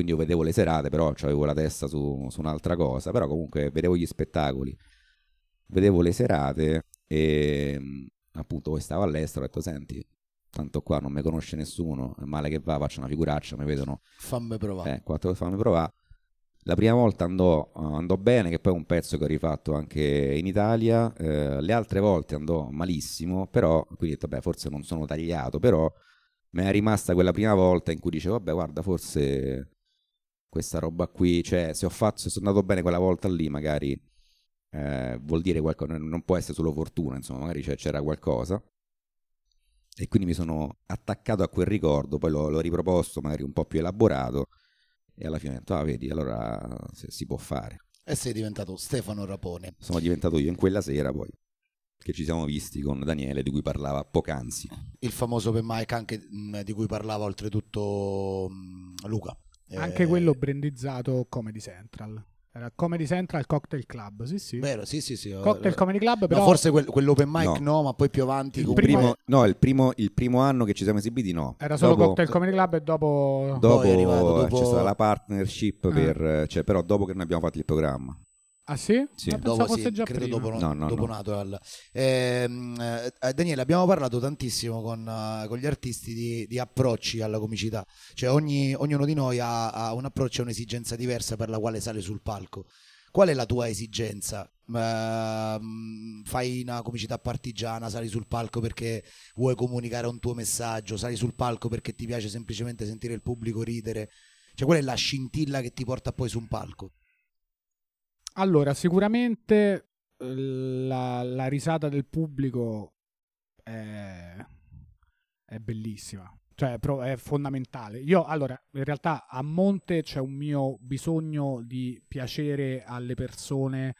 quindi io vedevo le serate, però avevo la testa su, su un'altra cosa, però comunque vedevo gli spettacoli, vedevo le serate e mm, appunto stavo all'estero ho detto senti, tanto qua non mi conosce nessuno, è male che va, faccio una figuraccia, mi vedono. Fammi provare. Eh, quattro, fammi provare. La prima volta andò, eh, andò, bene, che poi è un pezzo che ho rifatto anche in Italia, eh, le altre volte andò malissimo, però, quindi ho detto, beh, forse non sono tagliato, però mi è rimasta quella prima volta in cui dicevo, vabbè, guarda, forse questa roba qui, cioè se ho fatto, se sono andato bene quella volta lì magari eh, vuol dire qualcosa, non può essere solo fortuna, insomma magari c'era qualcosa. E quindi mi sono attaccato a quel ricordo, poi l'ho, l'ho riproposto magari un po' più elaborato e alla fine ho detto, ah vedi, allora si può fare. E sei diventato Stefano Rapone. Sono diventato io in quella sera poi che ci siamo visti con Daniele di cui parlava poc'anzi. Il famoso open mic anche mh, di cui parlava oltretutto mh, Luca. Anche eh, quello brandizzato Comedy Central. Era Comedy Central Cocktail Club, sì sì. Vero, sì sì sì. Cocktail Comedy Club, però... No, forse quel, quell'open mic no. no. ma poi più avanti... Il, comunque... primo... No, il primo, il primo, anno che ci siamo esibiti no. Era solo dopo... Cocktail Comedy Club e dopo... Dopo, arrivato, dopo... c'è stata la partnership, ah. per, ah. cioè, però dopo che noi abbiamo fatto il programma. Ah sì? sì. Dopo, sì già credo prima. dopo, no, no, dopo no. Natural. Ehm, eh, eh, Daniele, abbiamo parlato tantissimo con, uh, con gli artisti di, di, approcci alla comicità, cioè ogni, ognuno di noi ha, ha un approccio e un'esigenza diversa per la quale sale sul palco. Qual è la tua esigenza? Uh, fai una comicità partigiana, sali sul palco perché vuoi comunicare un tuo messaggio, sali sul palco perché ti piace semplicemente sentire il pubblico ridere. Cioè, qual è la scintilla che ti porta poi su un palco? Allora, sicuramente la, la risata del pubblico è, è bellissima, cioè è fondamentale. Io, allora, in realtà a monte c'è un mio bisogno di piacere alle persone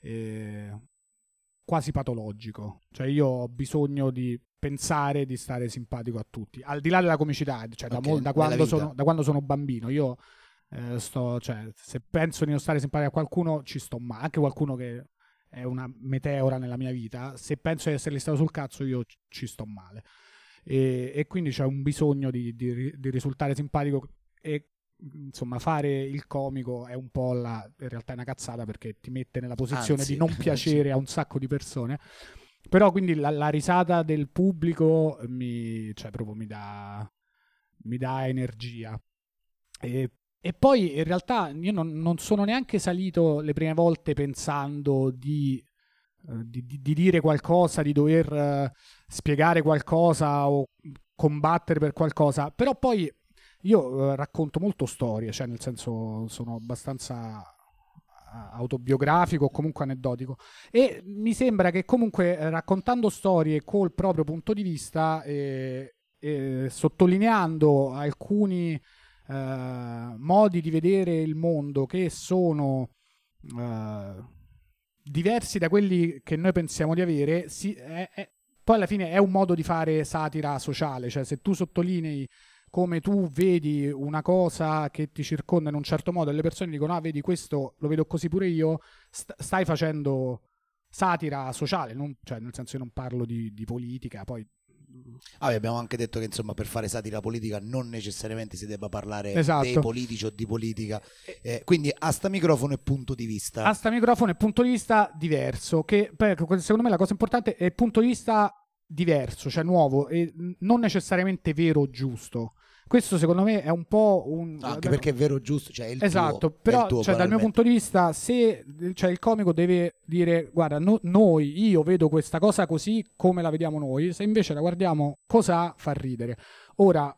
eh, quasi patologico, cioè io ho bisogno di pensare di stare simpatico a tutti, al di là della comicità, cioè okay, da, da, quando sono, da quando sono bambino, io eh, sto, cioè, se penso di non stare simpatico a qualcuno, ci sto male. Anche qualcuno che è una meteora nella mia vita, se penso di essergli stato sul cazzo, io ci sto male. E, e quindi c'è un bisogno di, di, di, risultare simpatico e insomma fare il comico è un po' la, in realtà è una cazzata perché ti mette nella posizione anzi, di non piacere a un sacco di persone però quindi la, la risata del pubblico mi, cioè, proprio mi dà mi dà energia e e poi in realtà io non, non sono neanche salito le prime volte pensando di, eh, di, di dire qualcosa, di dover eh, spiegare qualcosa o combattere per qualcosa, però poi io eh, racconto molto storie, cioè nel senso sono abbastanza eh, autobiografico o comunque aneddotico e mi sembra che comunque raccontando storie col proprio punto di vista e sottolineando alcuni eh, modi di vedere il mondo che sono eh, diversi da quelli che noi pensiamo di avere, si, è, è, poi alla fine è un modo di fare satira sociale, cioè se tu sottolinei come tu vedi una cosa che ti circonda in un certo modo e le persone dicono ah vedi questo lo vedo così pure io, st- stai facendo satira sociale, non, cioè nel senso io non parlo di, di politica, poi Ah, abbiamo anche detto che insomma per fare satira politica non necessariamente si debba parlare esatto. dei politici o di politica. Eh, quindi asta microfono e punto di vista. Asta microfono e punto di vista diverso, che secondo me la cosa importante è punto di vista diverso, cioè nuovo e non necessariamente vero o giusto. Questo secondo me è un po' un... anche perché è vero giusto, cioè è il Esatto, tuo, però tuo, cioè, dal mio punto di vista se cioè, il comico deve dire guarda no, noi, io vedo questa cosa così come la vediamo noi, se invece la guardiamo cosa fa ridere. Ora,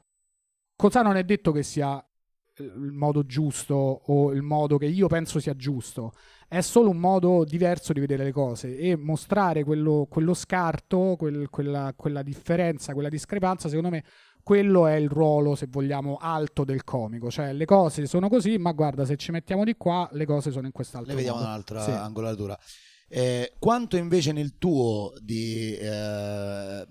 cosa non è detto che sia eh, il modo giusto o il modo che io penso sia giusto, è solo un modo diverso di vedere le cose e mostrare quello, quello scarto, quel, quella, quella differenza, quella discrepanza secondo me quello è il ruolo, se vogliamo, alto del comico. Cioè, le cose sono così, ma guarda, se ci mettiamo di qua, le cose sono in quest'altro. modo. Le vediamo modo. un'altra sì. angolatura. Eh, quanto invece nel tuo di, eh,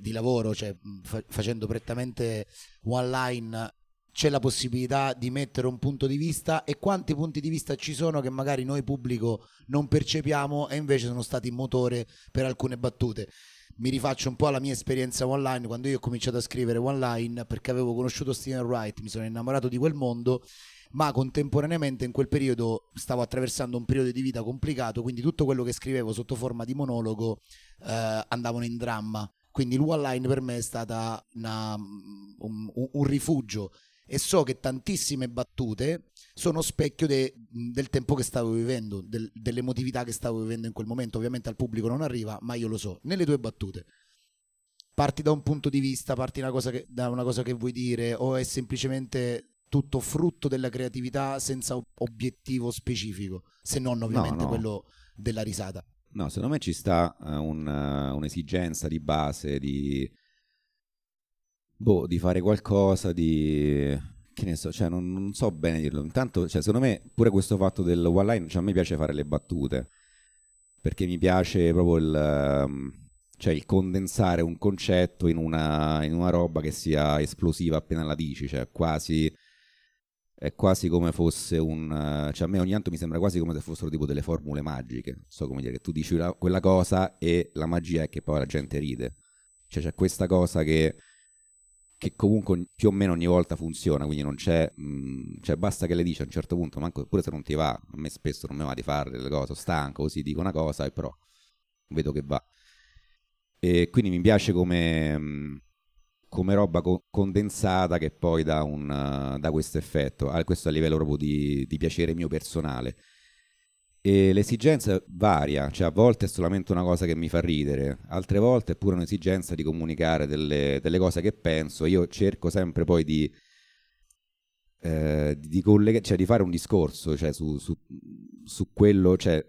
di lavoro, cioè fa- facendo prettamente online, c'è la possibilità di mettere un punto di vista e quanti punti di vista ci sono che magari noi pubblico non percepiamo e invece sono stati motore per alcune battute mi rifaccio un po' alla mia esperienza online, quando io ho cominciato a scrivere online perché avevo conosciuto Steven Wright, mi sono innamorato di quel mondo, ma contemporaneamente in quel periodo stavo attraversando un periodo di vita complicato, quindi tutto quello che scrivevo sotto forma di monologo eh, andavano in dramma. Quindi il online per me è stato mm, un, un rifugio e so che tantissime battute sono specchio de, del tempo che stavo vivendo, del, emotività che stavo vivendo in quel momento. Ovviamente al pubblico non arriva, ma io lo so. Nelle tue battute, parti da un punto di vista, parti una che, da una cosa che vuoi dire, o è semplicemente tutto frutto della creatività senza obiettivo specifico, se non ovviamente no, no. quello della risata. No, secondo me ci sta eh, un, eh, un'esigenza di base di, boh, di fare qualcosa, di che ne so, cioè non, non, so bene dirlo. Intanto, cioè, secondo me, pure questo fatto del one line, cioè a me piace fare le battute, perché mi piace proprio il, ehm, cioè, il condensare un concetto in una, in una, roba che sia esplosiva appena la dici, cioè quasi... È quasi come fosse un... Cioè a me ogni tanto mi sembra quasi come se fossero tipo delle formule magiche. so come dire, che tu dici quella cosa e la magia è che poi la gente ride. Cioè c'è questa cosa che che comunque più o meno ogni volta funziona, quindi non c'è, mh, cioè basta che le dici a un certo punto, manco, pure se non ti va, a me spesso non mi va di fare le cose, stanco così dico una cosa e però vedo che va. E quindi mi piace come, come roba co- condensata che poi dà, un, uh, dà questo effetto, ah, questo a livello proprio di, di piacere mio personale. E l'esigenza varia, cioè a volte è solamente una cosa che mi fa ridere, altre volte è pure un'esigenza di comunicare delle, delle cose che penso. Io cerco sempre poi di, eh, di, collega- cioè di fare un discorso cioè su, su, su, quello, cioè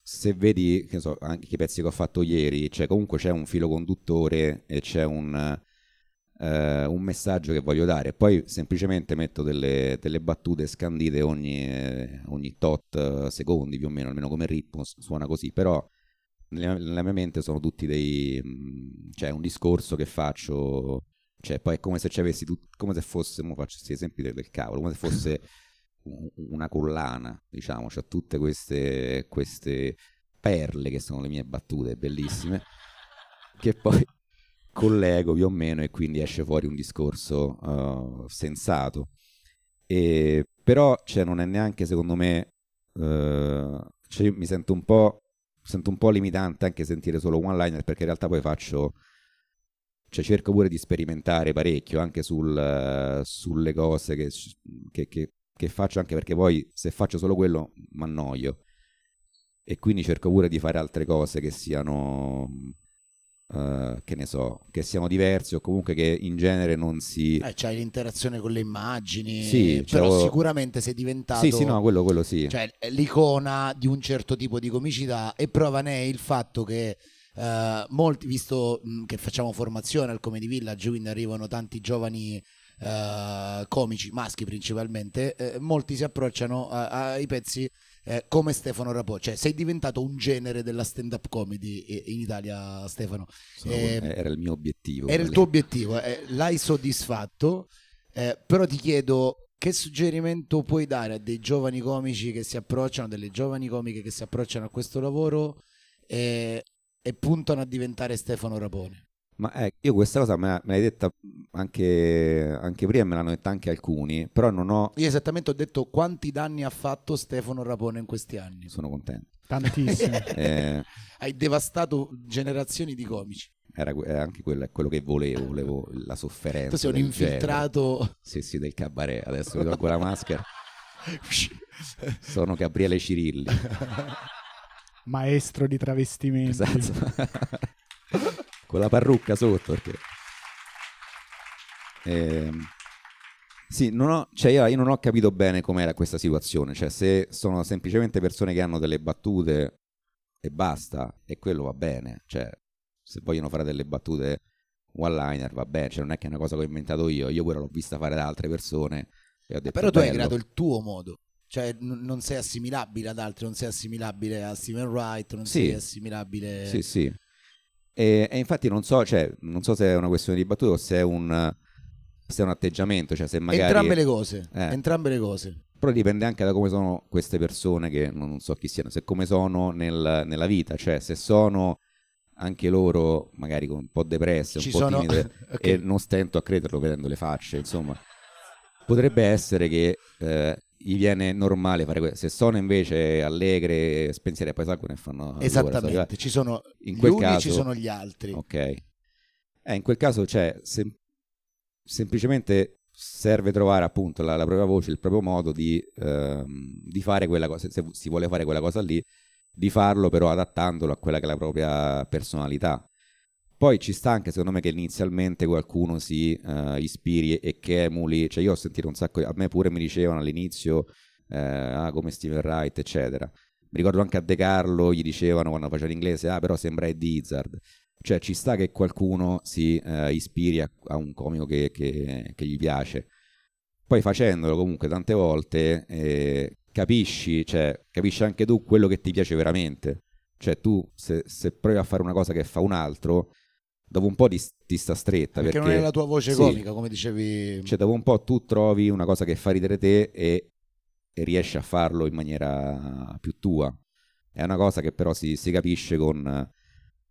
se vedi che so, anche i pezzi che ho fatto ieri, cioè comunque c'è un filo conduttore e c'è un, eh, un messaggio che voglio dare. Poi semplicemente metto delle, delle battute scandite ogni, eh, ogni, tot eh, secondi più o meno, almeno come ritmo suona così, però nella, mia mente sono tutti dei... c'è mm, cioè un discorso che faccio, cioè poi è come se ci avessi, tut, come se fosse, mo faccio questi esempi del, del cavolo, come se fosse... una collana, diciamo, c'ha cioè tutte queste, queste perle che sono le mie battute bellissime, che poi collego più o meno e quindi esce fuori un discorso uh, sensato. E, però cioè, non è neanche secondo me, uh, cioè, mi sento un, po', sento un, po', limitante anche sentire solo one liner perché in realtà poi faccio, cioè, cerco pure di sperimentare parecchio anche sul, uh, sulle cose che, che, che, che faccio, anche perché poi se faccio solo quello mi annoio e quindi cerco pure di fare altre cose che siano Uh, che ne so, che siamo diversi o comunque che in genere non si... Eh, c'hai l'interazione con le immagini, sì, però cioè... sicuramente sei diventato... Sì, sì, no, quello, quello sì. Cioè, l'icona di un certo tipo di comicità e prova ne è il fatto che uh, molti, visto mh, mm, che facciamo formazione al Comedy Village, quindi arrivano tanti giovani... Uh, comici maschi principalmente molti si approcciano ai pezzi eh, come Stefano Rapò. Cioè, sei diventato un genere della stand-up comedy eh, in Italia, Stefano. Eh, era il mio obiettivo. Era il tuo obiettivo, eh, l'hai soddisfatto, eh, però ti chiedo che suggerimento puoi dare a dei giovani comici che si approcciano, delle giovani comiche che si approcciano a questo lavoro eh, e puntano a diventare Stefano Rapone? Ma eh, io questa cosa me, l'hai detta anche, anche, prima, me l'hanno detta anche alcuni, però non ho... Io esattamente ho detto quanti danni ha fatto Stefano Rapone in questi anni. Sono contento. Tantissimi. eh... Hai devastato generazioni di comici. Era, anche quello, quello, che volevo, volevo la sofferenza. Tu sei un infiltrato. Genere. Sì, sì, del cabaret, adesso vedo tolgo la maschera. Sono Gabriele Cirilli. Maestro di travestimento. Esatto. con la parrucca sotto. Perché... Eh, sì, non ho, cioè io, io, non ho capito bene com'era questa situazione, cioè se sono semplicemente persone che hanno delle battute e basta, e quello va bene, cioè se vogliono fare delle battute one-liner va bene, cioè non è che è una cosa che ho inventato io, io pure l'ho vista fare da altre persone. Detto, Però tu bello. hai creato il tuo modo cioè n- non sei assimilabile ad altri, non sei assimilabile a Steven Wright, non sì. sei assimilabile... Sì, sì. E, e infatti non so, cioè, non so, se è una questione di battuta o se è un, se è un atteggiamento. Cioè se magari, entrambe le cose, eh. entrambe le cose. Però dipende anche da come sono queste persone che non so chi siano, se come sono nel, nella vita, cioè se sono anche loro magari un po' depresse, Ci po' sono... timide okay. e non stento a crederlo vedendo le facce, insomma. Potrebbe essere che eh, gli viene normale fare questo. Se sono invece allegre, spensiere, poi salgono e fanno... Esattamente, allora, ci sono in gli uni caso, ci sono gli altri. Ok. Eh, in quel caso, cioè, sem- semplicemente serve trovare appunto la, la, propria voce, il proprio modo di, ehm, di fare quella cosa, se si vuole fare quella cosa lì, di farlo però adattandolo a quella che è la propria personalità. Poi ci sta anche secondo me che inizialmente qualcuno si uh, ispiri e che emuli, cioè io ho sentito un sacco, a me pure mi dicevano all'inizio eh, ah, come Steven Wright eccetera. Mi ricordo anche a De Carlo gli dicevano quando faceva l'inglese ah però sembra Eddie Izzard. Cioè ci sta che qualcuno si uh, ispiri a, a, un comico che, che, che, gli piace. Poi facendolo comunque tante volte eh, capisci, cioè, capisci anche tu quello che ti piace veramente. Cioè tu se, se provi a fare una cosa che fa un altro dopo un po' ti, ti sta stretta. Perché, perché, non è la tua voce sì, comica, come dicevi. Cioè, dopo un po' tu trovi una cosa che fa ridere te e, e riesci a farlo in maniera più tua. È una cosa che però si, si capisce con,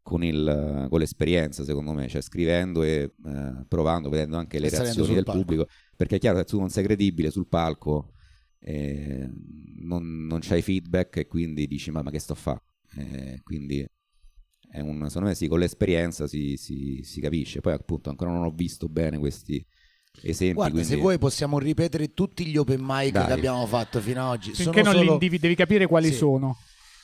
con, il, con, l'esperienza, secondo me, cioè scrivendo e eh, provando, vedendo anche le e reazioni del palco. pubblico. Perché è chiaro, se tu non sei credibile sul palco, eh, non, non c'hai feedback e quindi dici ma, ma che sto a fare? Eh, quindi un, secondo me sì, con l'esperienza si, si, si, capisce. Poi appunto ancora non ho visto bene questi esempi. Guarda, quindi... se vuoi possiamo ripetere tutti gli open mic Dai. che abbiamo fatto fino ad oggi. Finché sono non solo... indivi- devi capire quali sì. sono.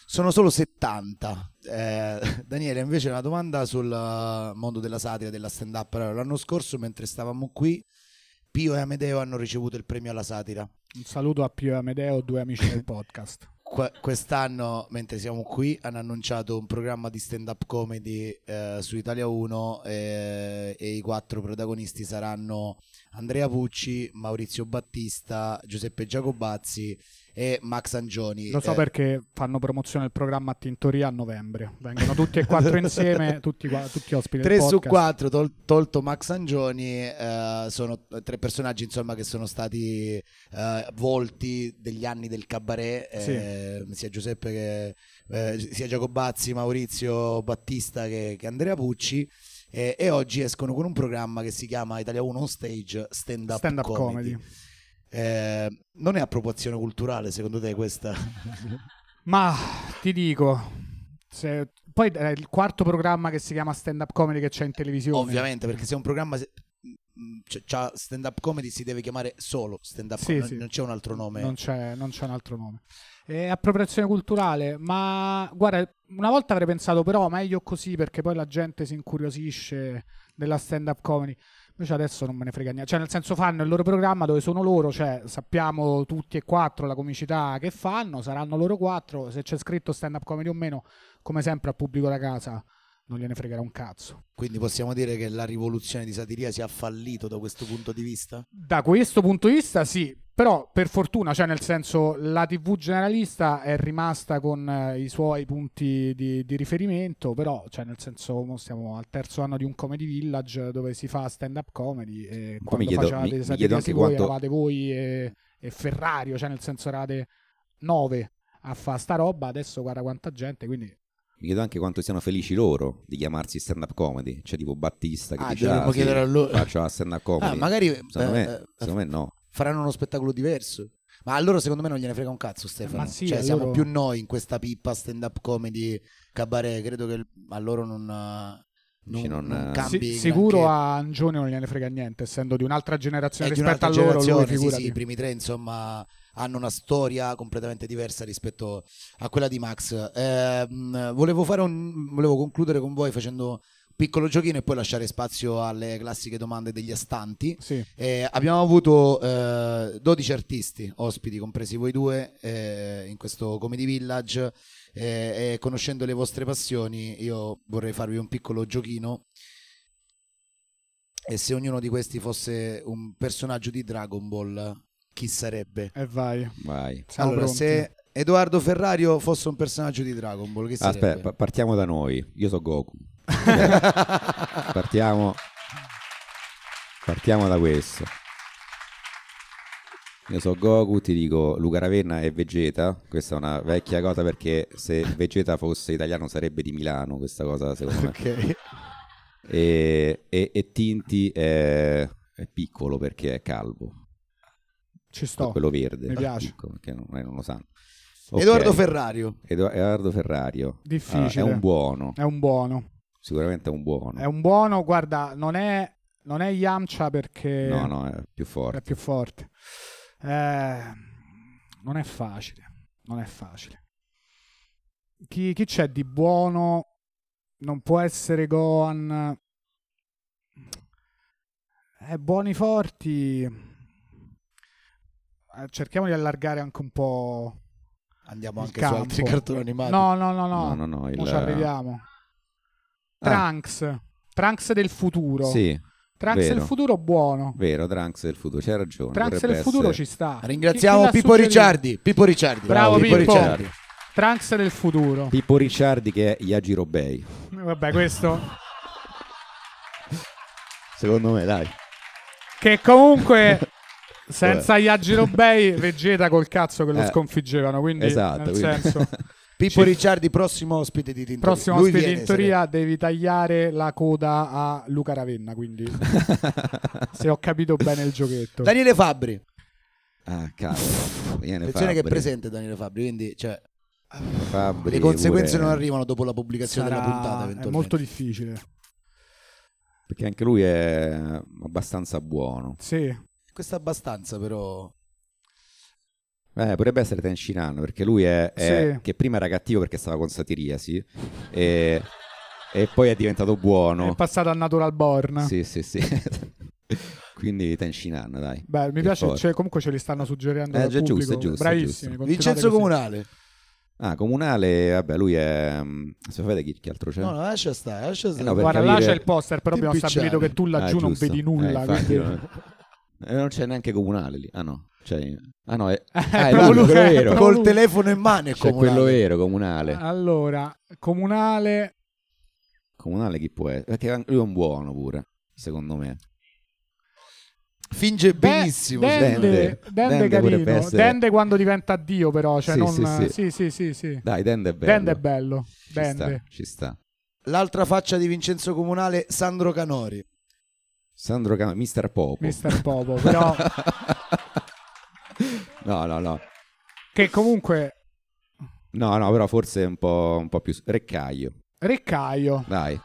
Sono solo 70. Eh, Daniele, invece una domanda sul eh, mondo della satira, della stand-up. Allora, l'anno scorso, mentre stavamo qui, Pio e Amedeo hanno ricevuto il premio alla satira. Un saluto a Pio e Amedeo, due amici del podcast quest'anno, mentre siamo qui, hanno annunciato un programma di stand-up comedy eh, su Italia 1 eh, e i quattro protagonisti saranno Andrea Pucci, Maurizio Battista, Giuseppe Giacobazzi e Max Angioni. Lo so eh. perché fanno promozione del programma a Tintoria a novembre. Vengono tutti e quattro insieme, tutti, tutti ospiti. Tre su quattro, tol- tolto Max Angioni, eh, sono tre personaggi insomma, che sono stati eh, volti degli anni del cabaret, eh, sì. sia Giuseppe che eh, sia Giacobazzi, Maurizio Battista che, che Andrea Pucci. E, eh, e, oggi escono con un programma che si chiama Italia 1 On Stage Stand Up, Stand up Comedy. comedy eh, non è appropriazione culturale secondo te questa? Ma ti dico, se... poi è eh, il quarto programma che si chiama Stand Up Comedy che c'è in televisione. Ovviamente, perché se un programma mm, cioè, stand up comedy si deve chiamare solo stand up sì, comedy, sì. non c'è un altro nome. Non c'è, non c'è un altro nome. È appropriazione culturale, ma guarda, una volta avrei pensato però meglio così perché poi la gente si incuriosisce della stand up comedy. Invece adesso non me ne frega niente. Cioè, nel senso, fanno il loro programma dove sono loro, cioè sappiamo tutti e quattro la comicità che fanno, saranno loro quattro. Se c'è scritto stand up comedy o meno, come sempre al pubblico da casa non gliene fregherà un cazzo. Quindi possiamo dire che la rivoluzione di Satiria si è fallito da questo punto di vista? Da questo punto di vista sì, però per fortuna, cioè nel senso la TV generalista è rimasta con eh, i suoi punti di, di, riferimento, però cioè nel senso siamo al terzo anno di un comedy village dove si fa stand up comedy e Poi quando chiedo, facevate Satiria voi quanto... eravate voi e, e Ferrario, cioè nel senso eravate nove a fare sta roba, adesso guarda quanta gente, quindi mi chiedo anche quanto siano felici loro di chiamarsi stand up comedy. Cioè, tipo Battista che ah, dice: ah, sì, a loro... Faccio la stand up ah, comedy. Ah, magari. Secondo, beh, me, eh, eh, secondo me no. Faranno uno spettacolo diverso. Ma a loro secondo me non gliene frega un cazzo Stefano. Ma sì, cioè loro... più noi in questa pippa stand up comedy cabaret. Credo che a loro non, eh, non, non, non cambi. Si, sicuro a Angione non gliene frega niente, essendo di un'altra generazione È rispetto a loro. Lui, sì, sì, i primi tre insomma hanno una storia completamente diversa rispetto a quella di Max. Eh, volevo, un, volevo concludere con voi facendo un piccolo giochino e poi lasciare spazio alle classiche domande degli astanti. Sì. Eh, abbiamo avuto eh, 12 artisti ospiti, compresi voi due, eh, in questo Comedy Village. Eh, e conoscendo le vostre passioni, io vorrei farvi un piccolo giochino. E se ognuno di questi fosse un personaggio di Dragon Ball, chi sarebbe? E vai. vai. allora, pronti. se Edoardo Ferrario fosse un personaggio di Dragon Ball, che sarebbe? Aspetta, partiamo da noi. Io so Goku. partiamo. Partiamo da questo. Io so Goku, ti dico Luca Ravenna è Vegeta, questa è una vecchia cosa perché se Vegeta fosse italiano sarebbe di Milano, questa cosa secondo okay. me. E, e, e Tinti è, è piccolo perché è calvo. Ci sto. Quello verde. Mi ah, piace. Dico, ecco, perché non, eh, non lo sanno. Okay. Edoardo Ferrario. Edoardo Ferrario. Ah, Difficile. Allora, è un buono. È un buono. Sicuramente è un buono. È un buono, guarda, non è, non è Yamcha perché... No, no, è più forte. È più forte. Eh, non è facile, non è facile. Chi, chi, c'è di buono? Non può essere Gohan. Eh, buoni forti. Eh, cerchiamo di allargare anche un po'. Andiamo anche campo. su altri cartoni animati. No, no, no, no. no, no, no il... ci arriviamo. Ah. Trunks. Trunks del futuro. Sì. Trunks vero. del futuro buono. Vero, Trunks del futuro, c'è ragione. Trunks del futuro essere... ci sta. Ringraziamo chi, chi Pippo suggerito? Ricciardi. Pippo Ricciardi. Bravo, Pippo, Pippo. Ricciardi. Trunks del futuro. Pippo Ricciardi che è Yajiro Robei. Vabbè, questo... Secondo me, dai. Che comunque senza Iagiro Bay, Vegeta col cazzo che lo eh, sconfiggevano. Quindi, esatto, nel quindi. senso. Pippo Ci... Ricciardi, prossimo ospite di Tintoria. Prossimo Lui ospite di Tintoria, devi tagliare la coda a Luca Ravenna. Quindi, se ho capito bene il giochetto, Daniele Fabbri. Ah, cavolo. Attenzione che è presente Daniele Fabbri, quindi cioè, Fabbri le conseguenze pure... non arrivano dopo la pubblicazione Sarà... della puntata. È molto difficile. Perché anche lui è abbastanza buono. Sì, questa abbastanza però... Eh, potrebbe essere Tencinano, perché lui è, è sì. che prima era cattivo perché stava con satiriasi e, e poi è diventato buono. È passato al natural born. Sì, sì, sì. Quindi Tenchinan, dai. Beh, mi piace, cioè, comunque ce li stanno suggerendo. Eh, già giusto, è giusto. Bravissimi. È giusto. Vincenzo così. Comunale. Ah, comunale, vabbè, lui è. Mm, se fate chi, chi altro c'è? No, no, lascia stare, lascia stare. Eh no, Guarda, capire... là c'è il poster, però abbiamo stabilito che tu laggiù ah, non vedi eh, nulla. Eh, infatti, quindi non c'è neanche comunale lì. Ah no. Cioè, ah no, è, ah, è proprio lui, vero. Col telefono in mano è C'è quello vero, comunale. Allora, comunale... Comunale chi può essere? Perché lui è un buono pure, secondo me. Finge benissimo. Dende, Dende, Dende, Dende carino. Dende quando diventa Dio però. Cioè sì, non... sì, sì. sì, sì, sì, sì. Dai, Dende è bello. Dende è bello. Ci Dende. sta, ci sta. L'altra faccia di Vincenzo Comunale, Sandro Canori. Sandro Cannavaro, Mister Popo. Mister Popo, però... no, no, no. Che comunque... No, no, però forse un po', un po più... Reccaio. Reccaio. Dai.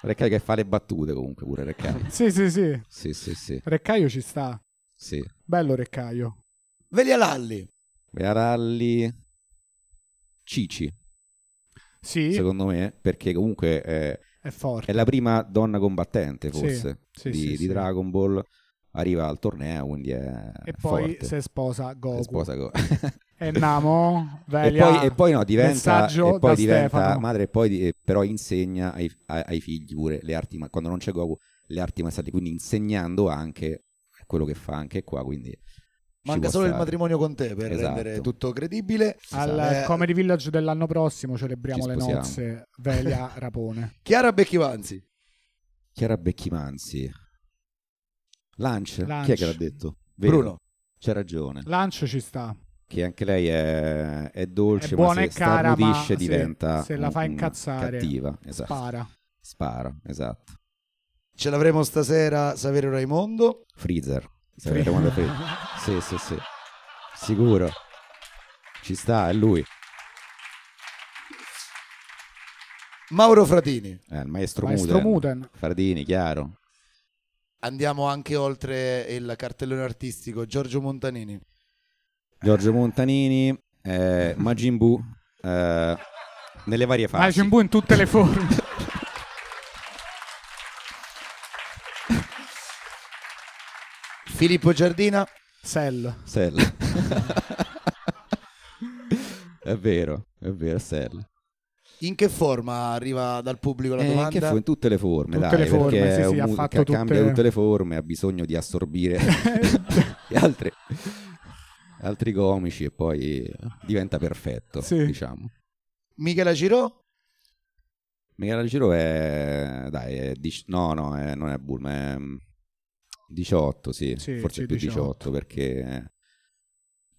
Reccaio che fa le battute comunque pure, Reccaio. sì, sì, sì. Sì, sì, sì. Reccaio ci sta. Sì. Bello Reccaio. Velialalli. Velialalli. Cici. Sì. Secondo me, perché comunque... Eh, è forte. È la prima donna combattente, forse, sì, sì, di, sì, di Dragon Ball. Arriva al torneo, quindi è. E poi forte. se sposa Goku. Se sposa Goku. e Namo, Velia, e poi, e poi no, diventa, e poi diventa madre, e poi però insegna ai, ai, figli pure le arti, ma quando non c'è Goku, le arti marziali, quindi insegnando anche quello che fa anche qua, quindi Manca solo stare. il matrimonio con te per esatto. rendere tutto credibile. Al eh, Comedy Village dell'anno prossimo celebriamo le nozze Velia Rapone. Chiara Becchimanzi. Chiara Becchimanzi. Lunch. Lunch. Chi è che l'ha detto? Vero. Bruno. C'è ragione. Lunch ci sta che anche lei è, è dolce, è buona ma se starnutisce diventa se, se la fa incazzare, cattiva. Esatto. Spara. Spara, esatto. Ce l'avremo stasera Saverio Raimondo. Freezer. Saverio Raimondo Freezer. Sì, sì, sì. Sicuro. Ci sta, è lui. Mauro Fratini. Eh, il maestro, Maestro Muten. Fratini, chiaro. Andiamo anche oltre il cartellone artistico. Giorgio Montanini. Giorgio Montanini, eh, Majin Buu, eh, nelle varie fasi. Majin Buu in tutte le forme. Filippo Giardina. Sell. Sell. è vero, è vero, Sell. In che forma arriva dal pubblico la domanda? Eh, in, che fu- in tutte le forme, tutte dai, le forme, perché sì, sì, mu- ca- tutte... cambia tutte le forme, ha bisogno di assorbire gli altri, altri comici e poi diventa perfetto, sì. diciamo. Michela Giro? Michela Giro è... dai, è... no, no, è... non è Bulma, è 18, sì, sì forse sì, più 18, 18 perché,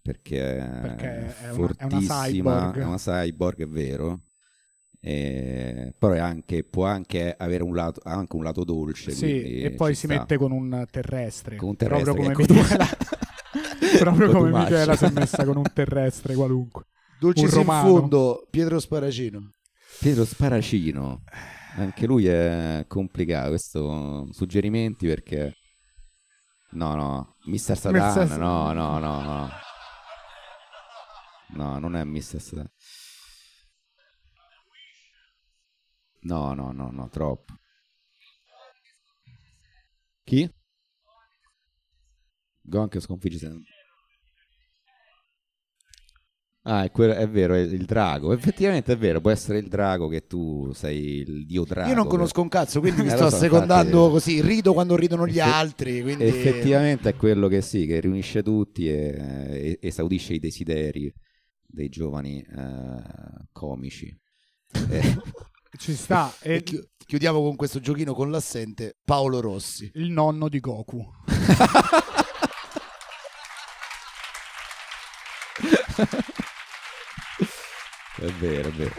perché, perché, è, fortissima, è una, cyborg. È una cyborg, è vero. E, però è anche, può anche avere un lato, anche un lato dolce. Sì, e poi si sta. mette con un terrestre. Con un terrestre proprio come Michela. proprio come Michela si è messa con un terrestre qualunque. Dolce in fondo, Pietro Sparacino. Pietro Sparacino, anche lui è complicato. Questo suggerimenti perché No, no, Mr. Satan, Mr. Satan. no, no, no, no. No, non è Mr. Satan. No, no, no, no, troppo. Chi? Gon che sconfigge sempre. Ah, è, quello, è, vero, è il drago. Effettivamente è vero, può essere il drago che tu sei il dio drago. Io non conosco un cazzo, quindi mi eh, sto so, secondando così, rido quando ridono gli Effe... altri. Quindi... Effettivamente è quello che sì, che riunisce tutti e, e esaudisce i desideri dei giovani uh, comici. Eh. Ci sta. E... Chi... chiudiamo con questo giochino con l'assente Paolo Rossi. Il nonno di Goku. È vero, è vero.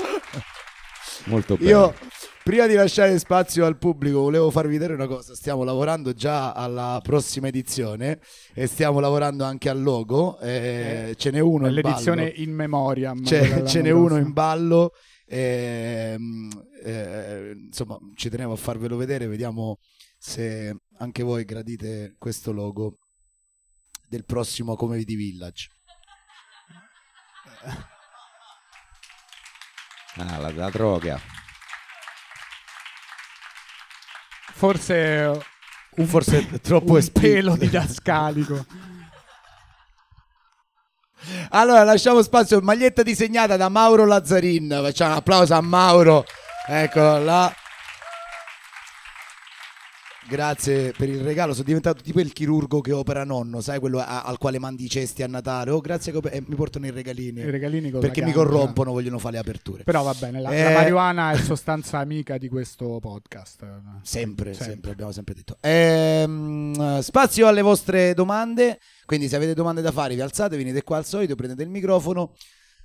Molto bene. Io prima di lasciare spazio al pubblico volevo farvi vedere una cosa, stiamo lavorando già alla prossima edizione e stiamo lavorando anche al logo, eh, ce n'è uno L'edizione in, in memoriam. Ce, ce n'è uno in ballo, eh, eh, insomma ci tenevo a farvelo vedere, vediamo se anche voi gradite questo logo del prossimo Comedy Village. Ah, la, la droga. Forse un, Forse è troppo un di pelo didascalico. allora, lasciamo spazio. Maglietta disegnata da Mauro Lazzarin. Facciamo un applauso a Mauro. Eccolo là. Grazie per il regalo, sono diventato tipo il chirurgo che opera nonno, sai quello a, al quale mandi i cesti a Natale. Oh, grazie che eh, mi portano i regalini. I regalini perché mi corrompono, vogliono fare le aperture. Però va bene, la, eh... la marijuana è sostanza amica di questo podcast. Sempre, sempre, sempre abbiamo sempre detto. Ehm, spazio alle vostre domande, quindi se avete domande da fare vi alzate, venite qua al solito, prendete il microfono,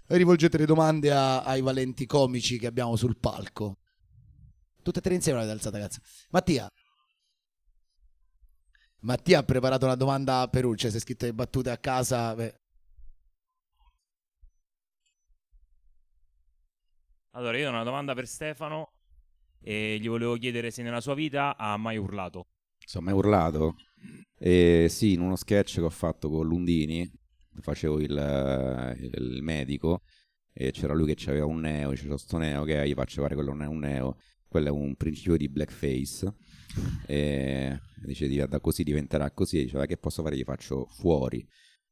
e rivolgete le domande a, ai valenti comici che abbiamo sul palco. Tutte e tre insieme l'avete alzata, cazzo. Mattia, Mattia ha preparato una domanda per Ulce, si è scritto le battute a casa. Beh. Allora, io ho una domanda per Stefano e gli volevo chiedere se nella sua vita ha mai urlato. Se ho mai urlato? Eh, sì, in uno sketch che ho fatto con Lundini, facevo il, il medico e c'era lui che aveva un neo, c'era c'ho sto neo che gli faccio fare quello non un neo quello è un principio di blackface. E dice da così diventerà così. E diceva che posso fare? Gli faccio fuori.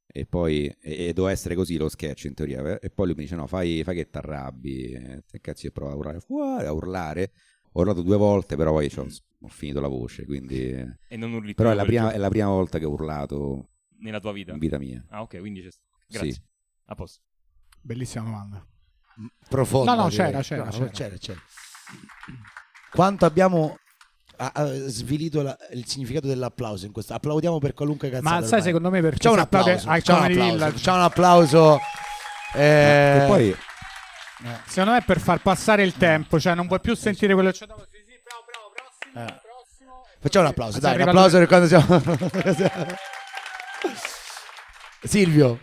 E poi e, e doveva essere così lo sketch in teoria. E poi lui mi dice: No, fai, fai che ti arrabbi. E cazzo, io provo a urlare fuori, a urlare. Ho urlato due volte, però poi cioè, ho finito la voce. Quindi... E non urli Però è la, prima, è la, prima, volta che ho urlato. Nella tua vita? In vita mia. Ah, ok, quindi c'è... Grazie. Sì. A posto. Bellissima domanda profonda. No, no, c'era, c'era, c'era, c'era, c'era. Quanto abbiamo ah, ah, svilito la, il significato dell'applauso in questo Applaudiamo per qualunque cazzata. Ma sai, ormai. secondo me c'è un applauso. c'è, un applauso un applauso. Eh... E poi Secondo me è per far passare il tempo, cioè non vuoi più sentire quello che c'è dopo. Sì, bravo, bravo, eh. prossimo. Facciamo un applauso, dai, un applauso per quando siamo Silvio.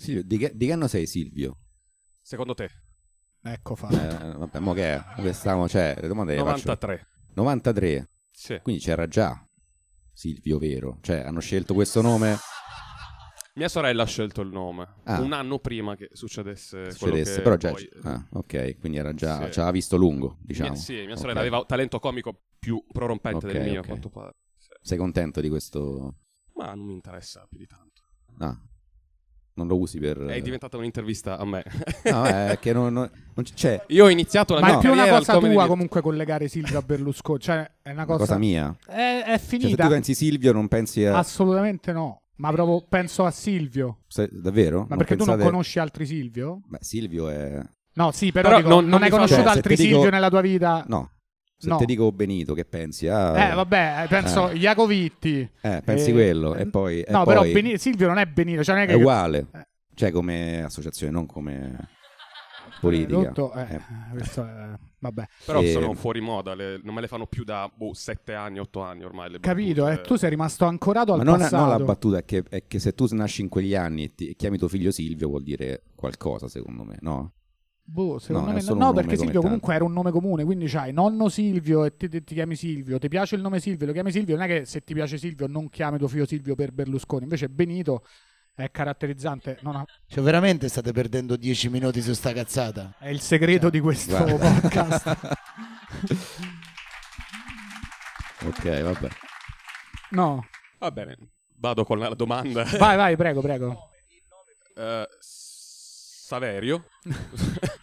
Silvio, di che, di che anno sei Silvio? Secondo te? Ecco fatto. Eh, vabbè, mo che è? stiamo, cioè, le domande le 93. Sì. Quindi c'era già Silvio, vero? Cioè, hanno scelto questo nome mia sorella ha scelto il nome ah. un anno prima che succedesse, succedesse quello però già, poi... ah, ok, quindi era già sì. ci cioè, aveva visto lungo, diciamo. Mia, sì, mia sorella okay. aveva talento comico più prorompente okay, del mio, okay. a quanto pare. Sì. Sei contento di questo? Ma non mi interessa più di tanto. Ah, non lo usi per... È diventata un'intervista a me. No, è che non, non, non c'è. Cioè Io ho iniziato la Ma mia è più una cosa tua di... comunque collegare Silvio a Berlusconi, cioè è una cosa... Una cosa mia. È, è finita. Cioè, se tu pensi Silvio non pensi a... Assolutamente no. Ma proprio penso a Silvio. Se, davvero? Ma non perché pensate... tu non conosci altri Silvio? Beh, Silvio è... No, sì, però, però dico, non, non, hai conosciuto cioè, altri dico... nella tua vita? No. Se no. ti dico Benito, che pensi? Ah, eh, vabbè, eh, penso eh. Iacovitti. Eh, pensi e... Eh, quello e eh, poi... No, e però Benito, Silvio non è Benito, cioè non è, che... è uguale, cioè come associazione, non come politica. Eh, tutto, questo, vabbè. Però e... sono fuori moda, le... non me le fanno più da boh, 7 anni, 8 anni ormai. Capito, battute... tu sei rimasto ancorato al Ma non, passato. No, la battuta è che, è che, se tu nasci in quegli anni e ti, chiami tuo figlio Silvio vuol dire qualcosa, secondo me, no? Boh, secondo no, me no, no perché Silvio tanto. comunque era un nome comune, quindi c'hai nonno Silvio e ti, ti, ti, chiami Silvio, ti piace il nome Silvio, lo chiami Silvio, non è che se ti piace Silvio non chiami tuo figlio Silvio per Berlusconi, invece Benito è caratterizzante. Ha... Cioè veramente state perdendo dieci minuti su sta cazzata? È il segreto cioè, di questo guarda. podcast. ok, vabbè. No. Va bene, vado con la domanda. Vai, vai, prego, prego. Uh, Saverio.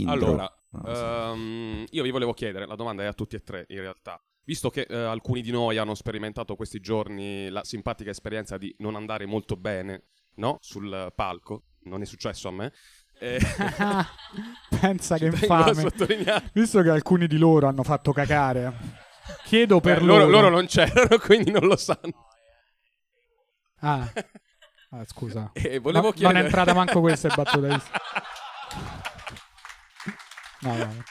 Intro. Allora, no, ah, um, ehm, io vi volevo chiedere, la domanda è a tutti e tre in realtà. Visto che eh, alcuni di noi hanno sperimentato questi giorni la simpatica esperienza di non andare molto bene, no? Sul palco, non è successo a me. Eh, Pensa che infame. Visto che alcuni di loro hanno fatto cacare. Chiedo per Beh, loro... loro. loro non c'erano, quindi non lo sanno. Ah, ah scusa. Eh, volevo Ma, chiedere... Non è entrata manco questa battuta. No, no.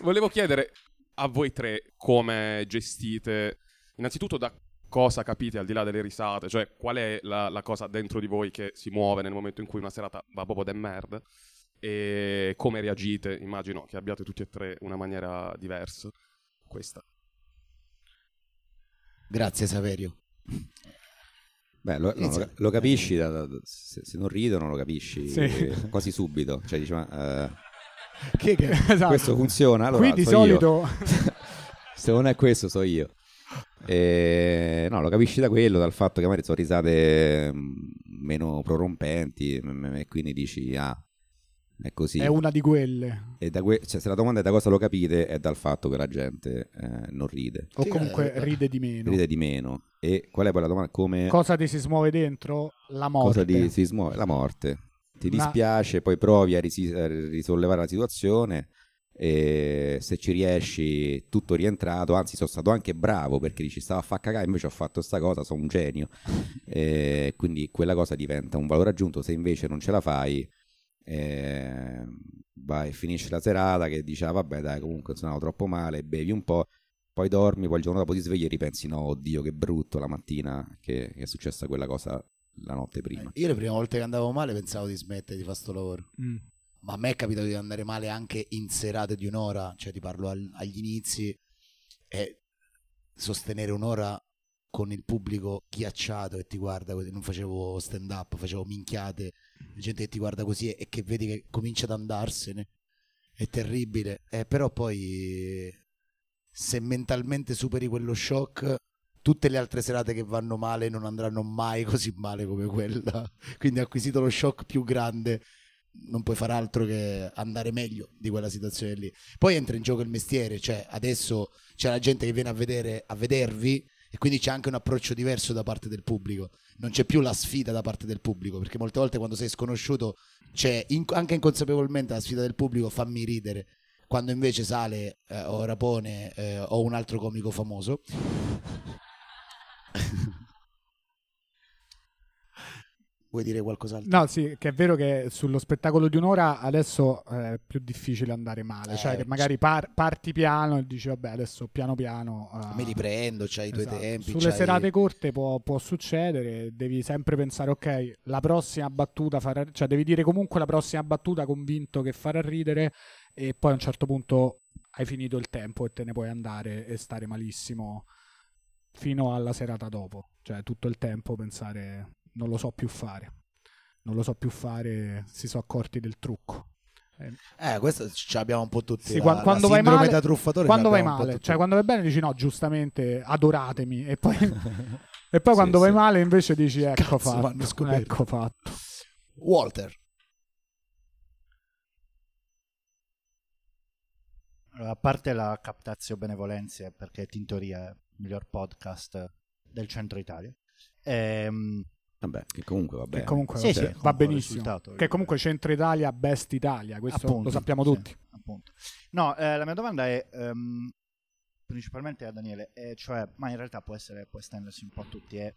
Volevo chiedere a voi tre come gestite, innanzitutto da cosa capite al di là delle risate, cioè qual è la, la cosa dentro di voi che si muove nel momento in cui una serata va proprio da merda e come reagite, immagino che abbiate tutti e tre una maniera diversa. Questa. Grazie Saverio. Beh, lo, no, lo capisci, da, da, se, se, non ridono lo capisci sì. quasi subito. Cioè, diciamo, uh, che, che... Esatto. Questo funziona. Allora, Qui di solito... Se non è questo, so io. E, no, lo capisci da quello, dal fatto che magari sono risate mm, meno prorompenti mm, mm, e quindi dici, ah, è così. È una di quelle. Que- cioè, se la domanda è da cosa lo capite, è dal fatto che la gente eh, non ride. O sì, comunque eh, ride di meno. Ride di meno. E qual è poi la domanda? Come... Cosa ti si smuove dentro? La morte. Cosa ti si smuove? La morte ti Ma... dispiace, poi provi a, risi- a risollevare la situazione e se ci riesci tutto rientrato anzi sono stato anche bravo perché ci stava a far cagare invece ho fatto questa cosa sono un genio e quindi quella cosa diventa un valore aggiunto se invece non ce la fai eh, vai finisci la serata che diceva ah, vabbè dai comunque suonavo troppo male bevi un po' poi dormi poi il giorno dopo ti svegli e ripensi no oddio che brutto la mattina che, che è successa quella cosa la notte prima. Eh, io le prime volte che andavo male pensavo di smettere di fare questo lavoro. Mm. Ma a me è capitato di andare male anche in serate di un'ora, cioè ti parlo al, agli inizi e sostenere un'ora con il pubblico ghiacciato che ti guarda, non facevo stand up, facevo minchiate, gente che ti guarda così e che vedi che comincia ad andarsene, è terribile, eh, però poi se mentalmente superi quello shock tutte le altre serate che vanno male non andranno mai così male come quella. Quindi acquisito lo shock più grande, non puoi far altro che andare meglio di quella situazione lì. Poi entra in gioco il mestiere, cioè adesso c'è la gente che viene a, vedere, a vedervi e quindi c'è anche un approccio diverso da parte del pubblico. Non c'è più la sfida da parte del pubblico, perché molte volte quando sei sconosciuto c'è in, anche inconsapevolmente la sfida del pubblico fammi ridere. Quando invece sale eh, o Rapone eh, o un altro comico famoso, Vuoi dire qualcos'altro? No, sì, che è vero che sullo spettacolo di un'ora adesso è più difficile andare male, cioè eh, cioè che magari par- parti piano e dici vabbè adesso piano piano... Uh, mi riprendo, c'hai esatto. i tuoi esatto. tempi. Sulle c'hai... serate corte può, può, succedere, devi sempre pensare ok, la prossima battuta farà... cioè devi dire comunque la prossima battuta convinto che farà ridere e poi a un certo punto hai finito il tempo e te ne puoi andare e stare malissimo fino alla serata dopo, cioè tutto il tempo pensare non lo so più fare, non lo so più fare, si sono accorti del trucco. Eh, eh questo ci abbiamo un po' tutti. Sì, la, quando la vai male, da truffatore quando vai male, cioè quando vai bene dici no, giustamente adoratemi e poi, e poi quando sì, vai male invece dici ecco Cazzo, fatto, ecco fatto. Walter. a parte la captazio benevolenze perché Tintoria miglior podcast del centro Italia. Ehm, Vabbè, che comunque va bene. Che comunque, sì, sì, comunque va benissimo. Che comunque Centro Italia, Best Italia, questo appunto, lo sappiamo sì, tutti. Appunto. No, eh, la mia domanda è um, principalmente a Daniele, eh, cioè, ma in realtà può, essere, può estendersi un po' a tutti. Eh,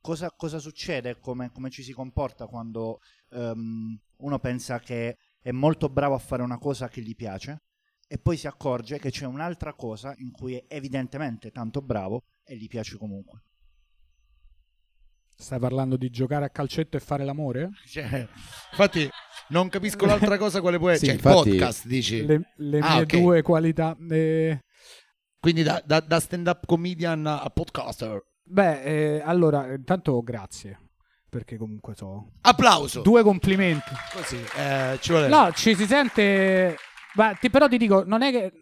cosa, cosa, succede, come, come, ci si comporta quando um, uno pensa che è molto bravo a fare una cosa che gli piace, e poi si accorge che c'è un'altra cosa in cui è evidentemente tanto bravo e gli piace comunque. Stai parlando di giocare a calcetto e fare l'amore? Cioè, infatti, non capisco l'altra cosa quale può essere. Sì, cioè, infatti, podcast, dici. Le, le ah, mie okay. due qualità. Eh... Quindi da, da, da, stand-up comedian a podcaster. Beh, eh, allora, intanto grazie. Perché comunque so. Applauso! Due complimenti. Così, eh, ci vuole. No, ci si sente ma ti, però ti dico, non è che,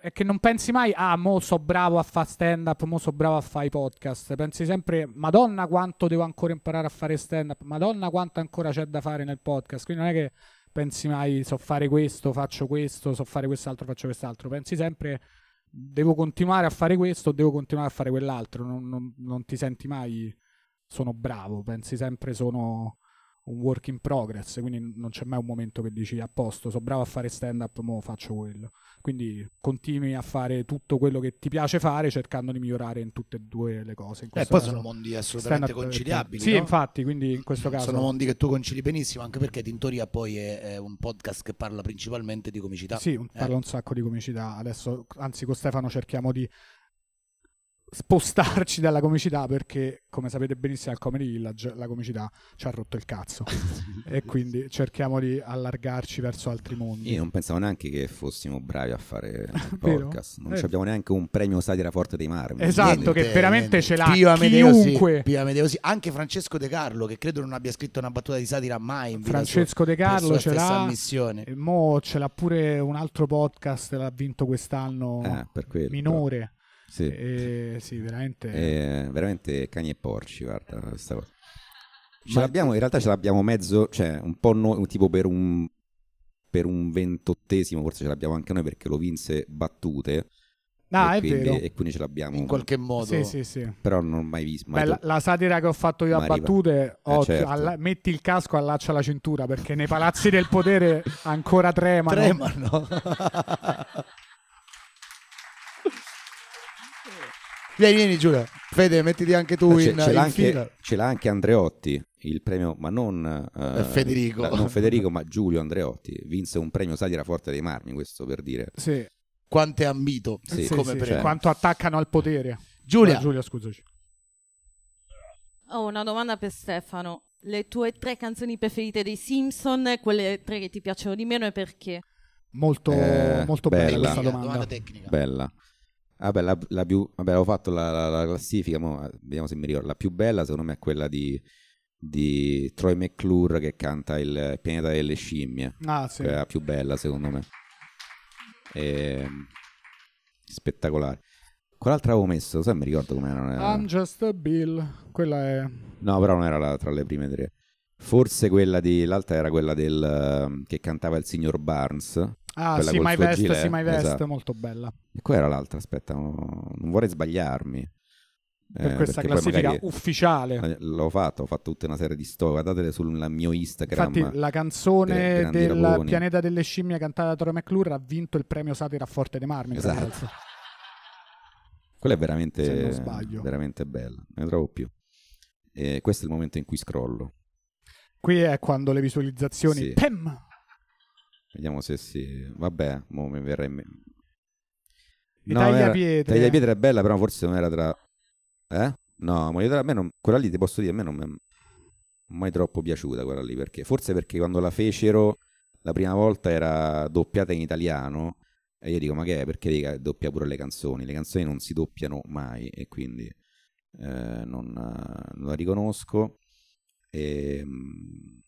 è che non pensi mai, ah, mo so bravo a fare stand up, mo so bravo a fare i podcast. Pensi sempre, madonna quanto devo ancora imparare a fare stand up, madonna quanto ancora c'è da fare nel podcast. Quindi non è che pensi mai, so fare questo, faccio questo, so fare quest'altro, faccio quest'altro. Pensi sempre, devo continuare a fare questo, devo continuare a fare quell'altro. Non, non, non ti senti mai, sono bravo, pensi sempre, sono un work in progress, quindi non c'è mai un momento che dici a posto, sono bravo a fare stand up, mo faccio quello. Quindi continui a fare tutto quello che ti piace fare cercando di migliorare in tutte e due le cose. E eh, poi sono mondi assolutamente conciliabili. Sì, no? infatti, quindi in questo caso... Sono mondi che tu concili benissimo, anche perché Tintoria poi è, è un podcast che parla principalmente di comicità. Sì, eh. parla un sacco di comicità. Adesso, anzi con Stefano cerchiamo di spostarci dalla comicità perché, come sapete benissimo, al Comedy Village la comicità ci ha rotto il cazzo e quindi cerchiamo di allargarci verso altri mondi. Io non pensavo neanche che fossimo bravi a fare podcast, non eh. abbiamo neanche un premio satira forte dei marmi. Esatto, niente, che veramente niente. ce l'ha Pio chiunque. Pio Amedeo, sì. Anche Francesco De Carlo, che credo non abbia scritto una battuta di satira mai in Francesco De Carlo ce l'ha, missione. e mo ce l'ha pure un altro podcast, l'ha vinto quest'anno, eh, quello, minore. Però sì, e, sì veramente... E, veramente cani e porci, guarda questa cosa. Ce Ma... l'abbiamo, in realtà ce l'abbiamo mezzo, cioè un po' no, tipo per un, per un ventottesimo, forse ce l'abbiamo anche noi perché lo vinse battute. Ah, e, quindi, e, quindi, ce l'abbiamo in qualche modo. Sì, sì, sì. Però non ho mai visto. Mai Beh, la, la, satira che ho fatto io a battute, eh, certo. alla, metti il casco, allaccia la cintura perché nei palazzi del potere ancora tremano. Tremano. Vieni, vieni Giulia. Fede, mettiti anche tu eh, c'è, in, ce in anche, fila. Ce l'ha anche Andreotti, il premio, ma non, eh, eh Federico. non Federico, ma Giulio Andreotti. Vinse un premio Saliera Forte dei Marmi, questo per dire. Sì. Quanto è ambito sì. Eh, come sì, premio. Cioè. Quanto attaccano al potere. Giulia. No, Giulia, scusaci. Ho oh, una domanda per Stefano. Le tue tre canzoni preferite dei Simpson, quelle tre che ti piacciono di meno e perché? Molto, eh, molto bella, bella questa domanda. domanda tecnica. Bella. Vabbè, la, la più, vabbè, avevo fatto la, la, la classifica, vediamo se mi ricordo. La più bella secondo me è quella di, di Troy McClure che canta Il pianeta delle scimmie. Ah, sì. è la più bella secondo me. E... Ehm, spettacolare. Quell'altra avevo messo, sai mi ricordo come Era... I'm just a Bill, quella è... No, però non era la, tra le prime tre. Forse quella di... l'altra era quella del... Ehm, che cantava il signor Barnes Ah, sì, My Vest, gilet. sì, My Vest, esatto. molto bella. E qua era l'altra, aspetta, non, vorrei sbagliarmi. Per eh, questa classifica ufficiale eh, l'ho fatto, ho fatto tutta una serie di storie. Guardatele sul mio Instagram. Infatti, la canzone del Raponi. Pianeta delle Scimmie cantata da Tore McClure ha vinto il premio Satira a Forte dei Marmi. Esatto. Quella è veramente, veramente bella, ne trovo più. E eh, questo è il momento in cui scrollo. Qui è quando le visualizzazioni sì. Pem! Vediamo se si... Vabbè, mo mi verrà in mente. No, Tagliapietre. Tagliapietre è bella, però forse non era tra... Eh? No, Moglie a me non... Quella lì, ti posso dire, a me non mi è mai troppo piaciuta quella lì, perché... Forse perché quando la fecero la prima volta era doppiata in italiano e io dico ma che è perché dica, doppia pure le canzoni le canzoni non si doppiano mai e quindi eh, non, non, la riconosco e, ehm,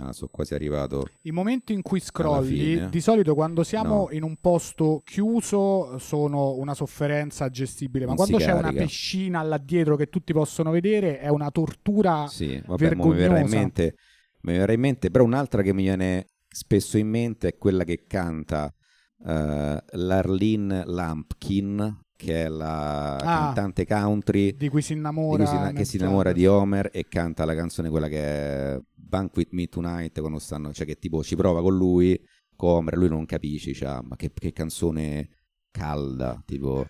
Ah, sono quasi arrivato. Il momento in cui scrolli, di solito quando siamo no. in un posto chiuso, eh, sono una sofferenza gestibile, ma non quando c'è una piscina là dietro che tutti possono vedere è una tortura sì, vabbè, vergognosa. Mi verrà, in mente, mi verrà in mente, però un'altra che mi viene spesso in mente è quella che canta uh, Larlene Lampkin che è la ah, cantante country di cui si innamora, di cui si, che si innamora di Homer e canta la canzone quella che è Banquet Me Tonight, quando stanno, cioè che tipo ci prova con lui, con Homer, lui non capisce, cioè, ma che, che canzone calda, tipo...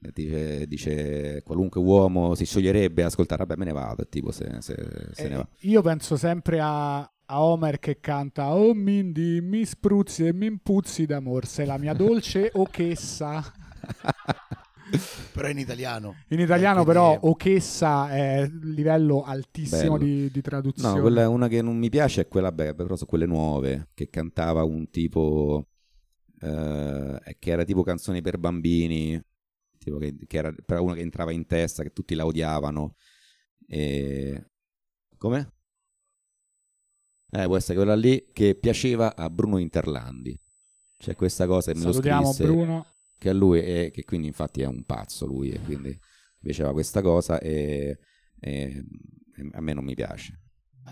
Dice, dice, qualunque uomo si scioglierebbe a ascoltare, vabbè me ne vado, tipo se, se, se eh, ne va. Io penso sempre a, a Homer che canta Oh Mindy, mi spruzzi e mi impuzzi d'amor, sei la mia dolce ochessa però in italiano. In italiano, eh, però, è... Ochessa è livello altissimo di, di, traduzione. No, quella è una che non mi piace, è quella, beh, però sono quelle nuove, che cantava un tipo. Eh, che era tipo canzoni per bambini, tipo che, che era però una che entrava in testa, che tutti la odiavano. E... Come? Eh, può essere quella lì che piaceva a Bruno Interlandi. C'è questa cosa che me lo scrisse Bruno che a lui è, che quindi infatti è un pazzo lui e quindi diceva questa cosa e, e, e a me non mi piace.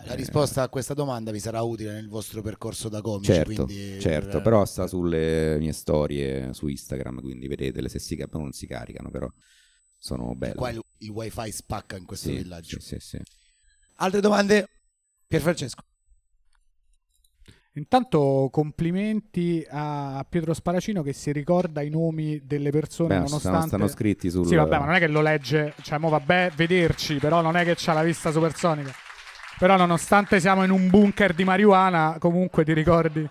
La risposta a questa domanda vi sarà utile nel vostro percorso da comico. Certo, certo però sta sulle mie storie su Instagram, quindi vedetele se si, non si caricano, però sono belle. qua il, il wifi spacca in questo sì, villaggio. Sì, sì, Altre domande? Francesco Intanto complimenti a Pietro Sparacino che si ricorda i nomi delle persone Beh, nonostante... Stanno, scritti sul... Sì, vabbè, ma non è che lo legge, cioè, mo vabbè, vederci, però non è che c'ha la vista supersonica. Però nonostante siamo in un bunker di marijuana, comunque ti ricordi...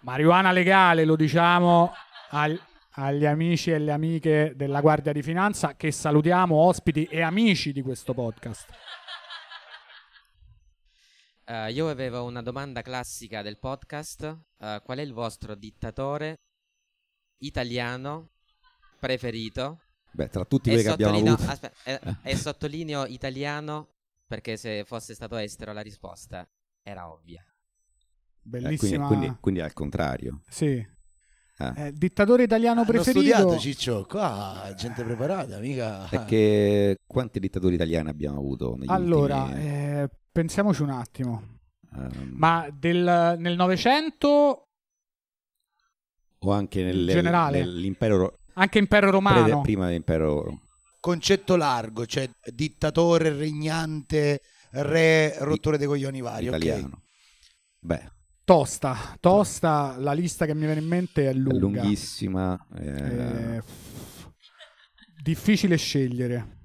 Marijuana legale, lo diciamo al, agli amici e le amiche della Guardia di Finanza che salutiamo, ospiti e amici di questo podcast. Uh, io avevo una domanda classica del podcast. Uh, qual è il vostro dittatore italiano preferito? Beh, tra tutti quelli che abbiamo avuto. Aspetta, e, eh, e sottolineo italiano perché se fosse stato estero la risposta era ovvia. Bellissima. Eh, quindi, quindi, quindi, al contrario. Sì. Ah. Eh, dittatore italiano Hanno preferito. studiato Ciccio, qua gente preparata, mica. Perché quanti dittatori italiani abbiamo avuto negli allora, ultimi... eh Pensiamoci un attimo. Um, Ma del, nel Novecento... O anche nel, generale, nell'impero... Anche impero romano. Prede, prima dell'impero romano. Concetto largo, cioè dittatore, regnante, re, rottore dei coglioni vari. Italiano. Okay. Beh. Tosta, tosta, la lista che mi viene in mente è lunga. È lunghissima. Eh... Eh, difficile scegliere.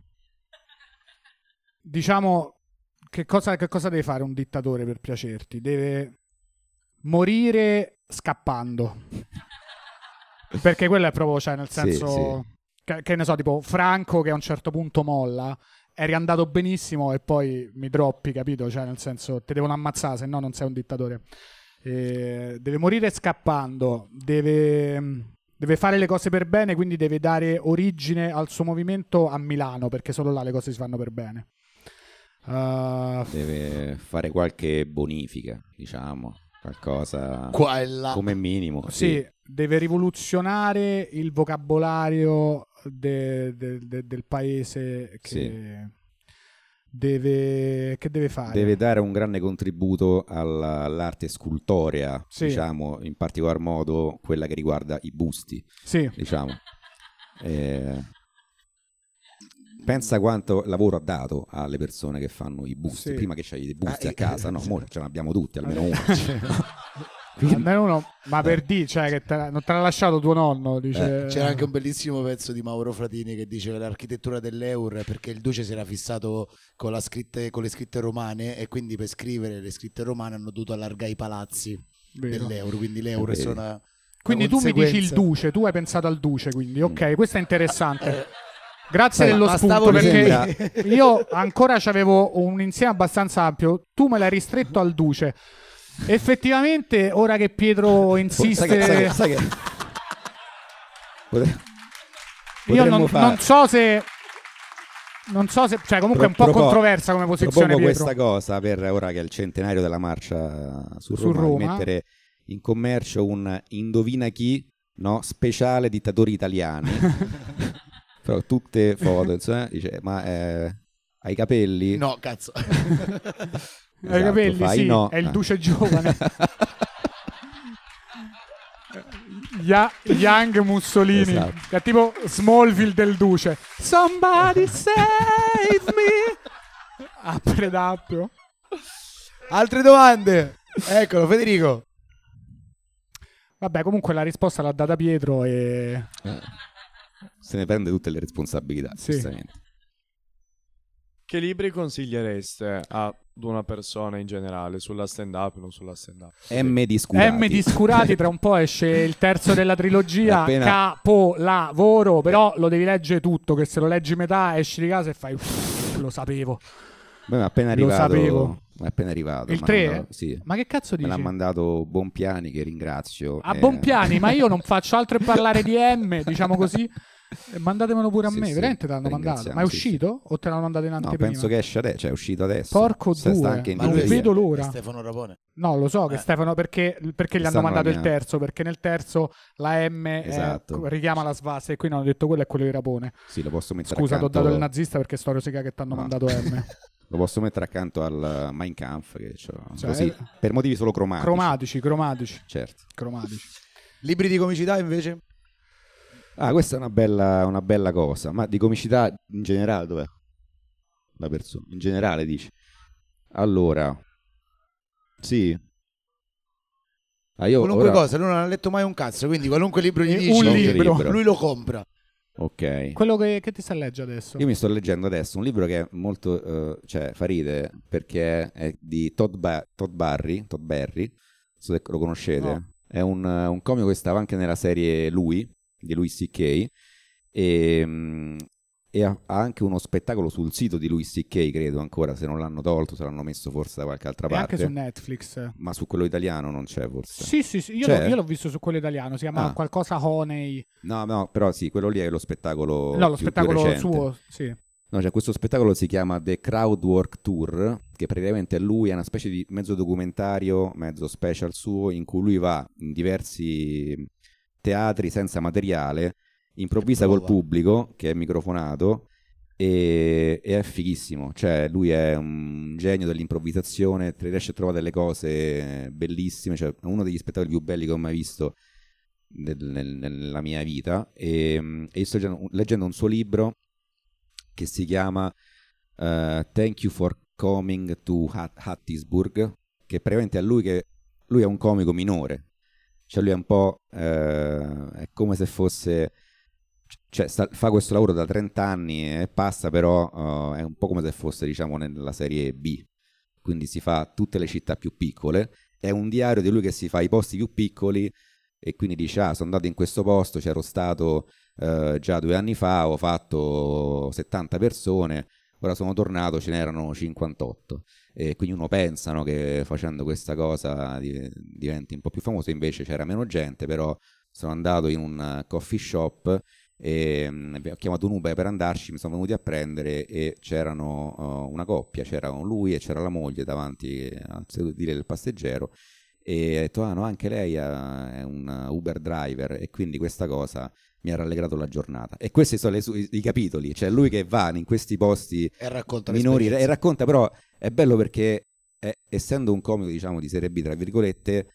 Diciamo che cosa, che cosa deve fare un dittatore per piacerti? Deve morire scappando. Perché quello è proprio, cioè, nel senso, sì, sì. Che, che, ne so, tipo Franco che a un certo punto molla, eri andato benissimo e poi mi droppi, capito? Cioè, nel senso, te devono ammazzare, se no non sei un dittatore. E deve morire scappando, deve, deve fare le cose per bene, quindi deve dare origine al suo movimento a Milano, perché solo là le cose si fanno per bene. Uh, Deve fare qualche bonifica, diciamo, qualcosa qua come minimo. Sì. sì deve rivoluzionare il vocabolario de, de, de, del paese che, sì. deve, che, deve, fare. Deve dare un grande contributo alla, all'arte scultorea, sì. diciamo, in particolar modo quella che riguarda i busti. Sì. Diciamo. Eh, pensa quanto lavoro ha dato alle persone che fanno i busti. Sì. Prima che c'hai i busti ah, a eh, casa, eh, no, cioè. ce ne abbiamo tutti, almeno uno. Almeno uno, ma per eh. dire, cioè, che te, non te l'ha lasciato tuo nonno. Dice... Eh, c'era anche un bellissimo pezzo di Mauro Fratini che diceva l'architettura dell'Eur perché il duce si era fissato con, scritte, con, le scritte romane e quindi per scrivere le scritte romane hanno dovuto allargare i palazzi Vero. dell'Eur. Quindi l'Eur sono. Quindi tu mi dici il duce, tu hai pensato al duce, quindi ok, mm. questo è interessante. Eh, Grazie Beh, dello spunto perché io ancora avevo un insieme abbastanza ampio. Tu me l'hai ristretto al duce. Effettivamente, ora che Pietro insiste. Sai che, sai che, sai che... Io non, non, so se. Non so se. Cioè, comunque è un po' propo... controversa come posizione. Propongo Pietro. questa cosa per ora che è il centenario della marcia su, su Roma, Roma. mettere in commercio un indovina chi no, speciale dittatori italiani. Però tutte foto, cioè, dice, ma eh, hai capelli? No, cazzo. esatto, hai capelli, fai, sì, no. è il ah. duce giovane. Ya- Young Mussolini, esatto. è tipo Smallville del duce. Somebody save me! A predappio. Altre domande? Eccolo, Federico. Vabbè, comunque la risposta l'ha data Pietro e... Eh se ne prende tutte le responsabilità, sì. giustamente. Che libri consigliereste ad una persona in generale sulla stand up e non sulla stand up? M Discurati. M di tra un po' esce il terzo della trilogia, appena... capolavoro, però lo devi leggere tutto, che se lo leggi metà esci di casa e fai lo sapevo. Beh, ma appena arrivato, lo sapevo. Ma appena arrivato. Il 3? Mandato, sì. Ma che cazzo dici? Me l'ha mandato Bonpiani che ringrazio. A eh... Bonpiani, ma io non faccio altro che parlare di M, diciamo così. Eh, mandatemelo pure a sì, me, sì, veramente te l'hanno mandato. Ma è uscito sì, o te l'hanno mandato in anteprima? No, penso che esce adesso, cioè è uscito adesso. Porco Se due, in non vedo l'ora. Stefano Rapone. No, lo so eh. che Stefano perché, perché gli hanno mandato il terzo, perché nel terzo la M eh, esatto. è, richiama la svase e qui hanno detto quello è quello di Rapone. Sì, lo posso mettere Scusa, accanto... ti ho dato il nazista perché sto rosica che ti hanno no. mandato M. lo posso mettere accanto al Mein Kampf che cioè, così, è... Eh, per motivi solo cromatici. Cromatici, cromatici. Certo. Cromatici. Libri di comicità invece? Ah, questa è una bella, una bella cosa, ma di comicità in generale dov'è? La persona, in generale dici. Allora, sì. Ah, io qualunque ora... cosa, lui non ha letto mai un cazzo, quindi qualunque libro gli dici, un libro, libro. lui lo compra. Ok. Quello che, che ti sta leggendo adesso? Io mi sto leggendo adesso un libro che è molto, uh, cioè, fa ride perché è di Todd, ba- Todd Barry, Todd Berry, non so se lo conoscete. No. È un, un comico che stava anche nella serie Lui, di Louis C.K. Ehm, e, e ha anche uno spettacolo sul sito di Louis C.K. credo ancora se non l'hanno tolto se l'hanno messo forse da qualche altra parte. e anche su Netflix ma su quello italiano non c'è forse sì sì, sì. Io, l'ho, io, l'ho, visto su quello italiano si chiama ah. qualcosa Honey no no però sì quello lì è lo spettacolo no lo più, spettacolo più suo sì No, cioè questo spettacolo si chiama The Crowdwork Tour, che praticamente è lui è una specie di mezzo documentario, mezzo special suo, in cui lui va in diversi teatri senza materiale, improvvisa col pubblico che è microfonato e, e è fighissimo, cioè lui è un genio dell'improvvisazione, riesce a trovare delle cose bellissime, cioè è uno degli spettacoli più belli che ho mai visto nel, nel, nella mia vita e, e sto leggendo, leggendo un suo libro che si chiama uh, Thank You for Coming to Hattiesburg, che praticamente è lui che lui è un comico minore, cioè lui è un po' eh, è come se fosse cioè, sta, fa questo lavoro da 30 anni e passa però uh, è un po' come se fosse diciamo nella serie B quindi si fa tutte le città più piccole è un diario di lui che si fa i posti più piccoli e quindi dice ah sono andato in questo posto c'ero stato uh, già due anni fa ho fatto 70 persone ora sono tornato ce n'erano 58 e quindi uno pensa no, che facendo questa cosa diventi un po' più famoso, invece c'era meno gente, però sono andato in un coffee shop e mm, ho chiamato un Uber per andarci, mi sono venuti a prendere e c'erano oh, una coppia, c'era lui e c'era la moglie davanti eh, al sedile del passeggero e ho detto ah no anche lei è un Uber driver e quindi questa cosa mi ha rallegrato la giornata. E questi sono su- i capitoli, cioè lui che va in questi posti e racconta minori e racconta, però è bello perché è, eh, essendo un comico diciamo di serie B, tra virgolette,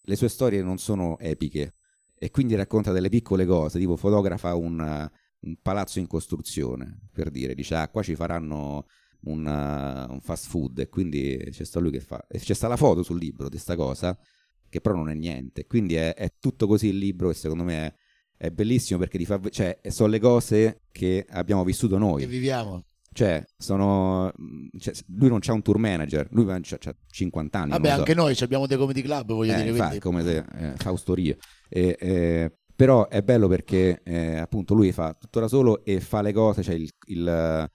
le sue storie non sono epiche e quindi racconta delle piccole cose, tipo fotografa una, un, palazzo in costruzione, per dire, dice ah qua ci faranno... Una, un fast food e quindi c'è sta lui che fa e c'è sta la foto sul libro di sta cosa che però non è niente. Quindi è, è, tutto così il libro che secondo me è è bellissimo perché ti fa, cioè, sono le cose che abbiamo vissuto noi. Che viviamo. Cioè, sono, cioè, lui non c'ha un tour manager, lui ha 50 anni. Vabbè, anche so. noi abbiamo dei comedy club, voglio eh, dire. Infatti, quindi... come se, eh, Fausto Rio. E, eh, però è bello perché eh, appunto lui fa tutto da solo e fa le cose, cioè il, il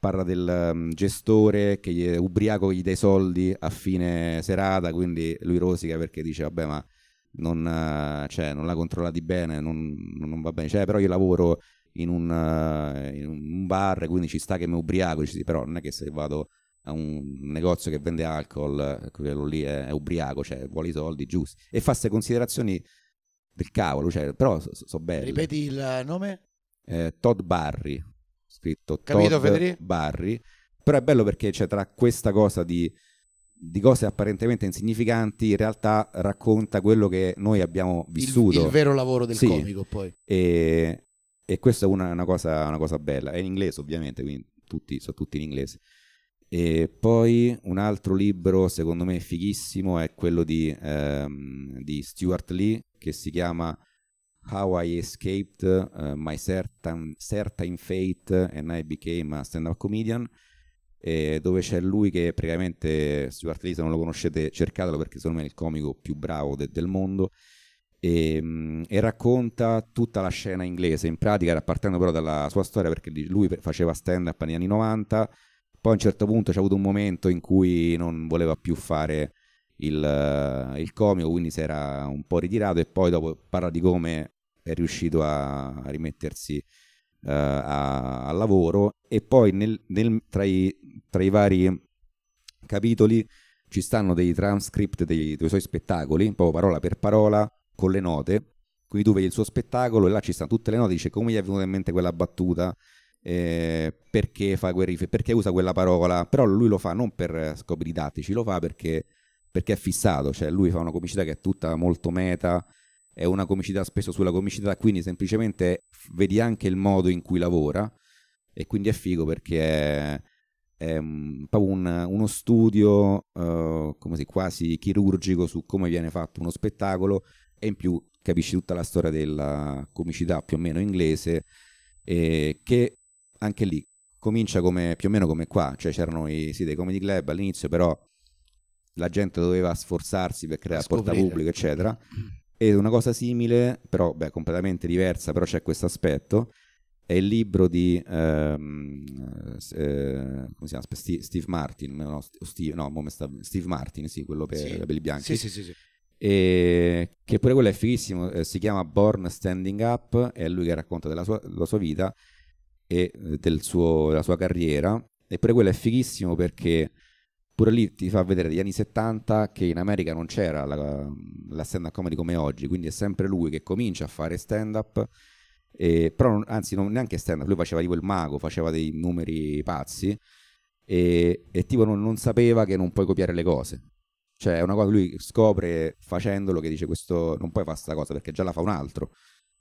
parla del um, gestore che gli, è ubriaco gli dà i soldi a fine serata, quindi lui rosica perché dice vabbè ma non, cioè, non la controllati bene, non, non va bene. Cioè, però io lavoro in un, in un, bar, quindi ci sta che mi ubriaco, però non è che se vado a un negozio che vende alcol, quello lì è, è ubriaco, cioè vuole i soldi giusti. E fa queste considerazioni del cavolo, cioè, però so, so belle. Ripeti il nome? Eh, Todd Barry, scritto Capito, Todd Federico? Barry. Però è bello perché c'è cioè, tra questa cosa di di cose apparentemente insignificanti, in realtà racconta quello che noi abbiamo vissuto. Il, il vero lavoro del sì. comico, poi. E, e questa è una, una, cosa, una, cosa, bella. È in inglese, ovviamente, quindi tutti, sono tutti in inglese. E poi un altro libro, secondo me, fighissimo è quello di, ehm, di Stuart Lee, che si chiama How I Escaped eh, My certain, certain Fate and I Became a Stand-Up Comedian eh, dove c'è lui che praticamente Stuart Lee se non lo conoscete cercatelo perché secondo me è il comico più bravo de- del mondo e, ehm, e, racconta tutta la scena inglese, in pratica partendo però dalla sua storia perché lui faceva stand up negli anni 90, poi a un certo punto c'è avuto un momento in cui non voleva più fare il, il comico, quindi si era un po' ritirato e poi dopo parla di come è riuscito a, a rimettersi eh, al lavoro e poi nel, nel, tra, i, tra, i, vari capitoli ci stanno dei transcript dei, dei suoi spettacoli, proprio parola per parola, con le note, quindi tu vedi il suo spettacolo e là ci stanno tutte le note, dice come gli è venuta in mente quella battuta, eh, perché fa quel riff, perché usa quella parola, però lui lo fa non per scopi didattici, lo fa perché, perché è fissato, cioè lui fa una comicità che è tutta molto meta, è una comicità spesso sulla comicità, quindi semplicemente vedi anche il modo in cui lavora e quindi è figo perché è, è un, un, uno studio uh, si, quasi chirurgico su come viene fatto uno spettacolo e in più capisci tutta la storia della comicità più o meno inglese eh, che anche lì comincia come, più o meno come qua, cioè c'erano i, sì, dei comedy club all'inizio però la gente doveva sforzarsi per creare porta pubblico eccetera mm. E una cosa simile, però beh, completamente diversa, però c'è questo aspetto, è il libro di ehm, eh, chiama, Steve Martin, no, Steve, no, Steve Martin, sì, quello per sì. i capelli bianchi. Sì, sì, sì, e, che pure quello è fighissimo, eh, si chiama Born Standing Up, è lui che racconta della sua, della sua vita e eh, del suo, della sua carriera, Eppure quello è fighissimo perché pure lì ti fa vedere degli anni 70 che in America non c'era la, la stand-up comedy come oggi, quindi è sempre lui che comincia a fare stand-up, però non, anzi non neanche stand-up, lui faceva tipo il mago, faceva dei numeri pazzi e, e tipo non, non, sapeva che non puoi copiare le cose. Cioè è una cosa, che lui scopre facendolo che dice questo non puoi fare questa cosa perché già la fa un altro,